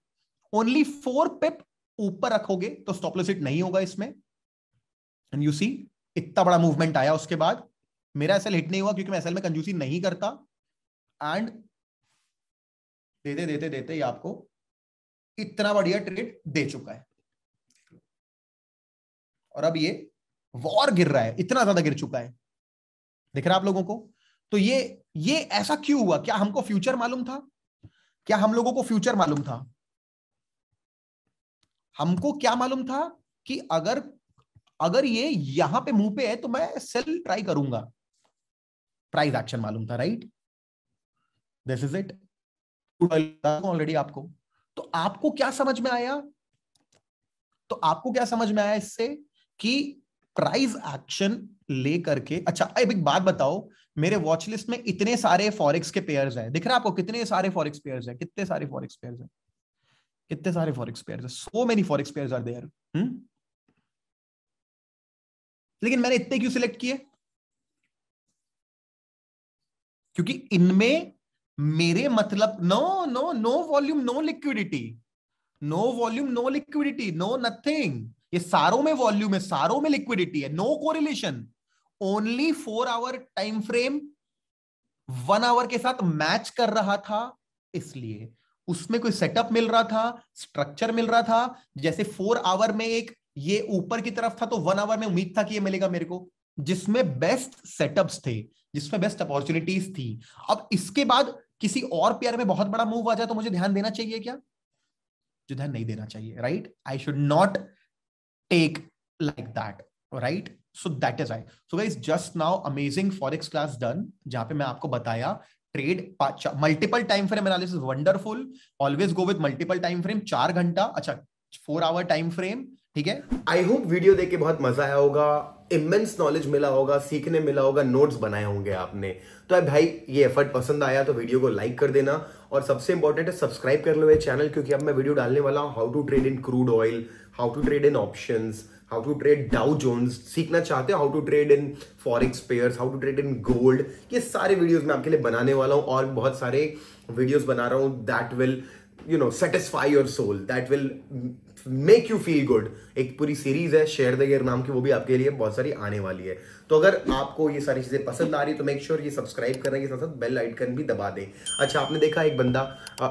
only four pip ऊपर रखोगे तो स्टॉप हिट नहीं होगा इसमें एंड यू सी इतना बड़ा movement आया उसके बाद मेरा एसएल हिट नहीं हुआ क्योंकि मैं एसएल में कंजूसी नहीं करता एंड देते देते देते ही आपको इतना बढ़िया ट्रेड दे चुका है और अब ये वॉर गिर रहा है इतना ज्यादा गिर चुका है दिख रहा है आप लोगों को तो ये ये ऐसा क्यों हुआ क्या हमको फ्यूचर मालूम था क्या हम लोगों को फ्यूचर मालूम था हमको क्या मालूम था कि अगर अगर ये यहां पे मुंह पे है तो मैं सेल ट्राई करूंगा प्राइस एक्शन मालूम था right this is it already आपको तो आपको क्या समझ में आया तो आपको क्या समझ में आया इससे कि प्राइस एक्शन ले करके अच्छा अब एक बात बताओ मेरे वॉच लिस्ट में इतने सारे फॉरेक्स के पेयर्स हैं दिख रहा है आपको कितने सारे फॉरेक्स पेयर्स हैं कितने सारे फॉरेक्स पेयर्स हैं कितने सारे फॉरेक्स पेयर्स हैं so many forex pairs are there लेकिन मैंने इतने क्यों सिलेक्ट किए क्योंकि इनमें मेरे मतलब no no no volume no liquidity no volume no liquidity no nothing ये सारों में वॉल्यूम है सारों में लिक्विडिटी है no correlation only four hour time frame one hour के साथ मैच कर रहा था इसलिए उसमें कोई सेटअप मिल रहा था स्ट्रक्चर मिल रहा था जैसे फोर आवर में एक ये ऊपर की तरफ था तो वन आवर में उम्मीद था कि ये मिलेगा मेरे को जिसमें बेस्ट सेटअप्स थे जिसमें बेस्ट अपॉर्चुनिटीज थी अब इसके बाद किसी और पेयर में बहुत बड़ा मूव आ जाए तो मुझे ध्यान देना चाहिए क्या जो ध्यान नहीं देना चाहिए right I should not take like that right so that is I so guys just now amazing forex class done जहां पे मैं आपको बताया trade multiple time frame analysis wonderful always go with multiple time frame चार घंटा अच्छा four hour time frame ठीक है आई होप वीडियो देख के बहुत मजा आया होगा इमेंस नॉलेज मिला होगा सीखने मिला होगा नोट्स बनाए होंगे आपने तो भाई ये एफर्ट पसंद आया तो वीडियो को लाइक कर देना और सबसे इंपॉर्टेंट है सब्सक्राइब कर लो ये चैनल क्योंकि अब मैं वीडियो डालने वाला हूँ how to trade in crude oil how to trade in option how to trade Dow Jones सीखना चाहते हो how to trade in forex pairs how to trade in gold ये सारे वीडियोज मैं आपके लिए बनाने वाला हूँ और बहुत सारे वीडियोज बना रहा हूँ that will you know satisfy your soul that will make you feel good एक पूरी सीरीज है शेयर द गेयर नाम की वो भी आपके लिए बहुत सारी आने वाली है तो अगर आपको ये सारी चीजें पसंद आ रही है तो मेक श्योर sure ये सब्सक्राइब करने के साथ साथ बेल आइकन भी दबा दें अच्छा आपने देखा एक बंदा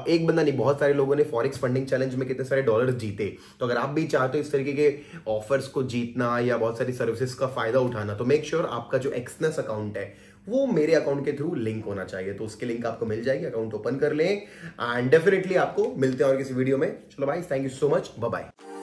एक बंदा नहीं बहुत सारे लोगों ने फॉरेक्स फंडिंग चैलेंज में कितने सारे डॉलर जीते तो अगर आप भी चाहते हो इस तरीके के ऑफर्स को जीतना या बहुत सारी सर्विसेज का फायदा उठाना तो मेक श्योर sure आपका जो एक्सनेस अकाउंट है वो मेरे अकाउंट के थ्रू लिंक होना चाहिए तो उसकी लिंक आपको मिल जाएगी अकाउंट ओपन कर लें एंड डेफिनेटली आपको मिलते हैं और किसी वीडियो में चलो भाई thank you so much bye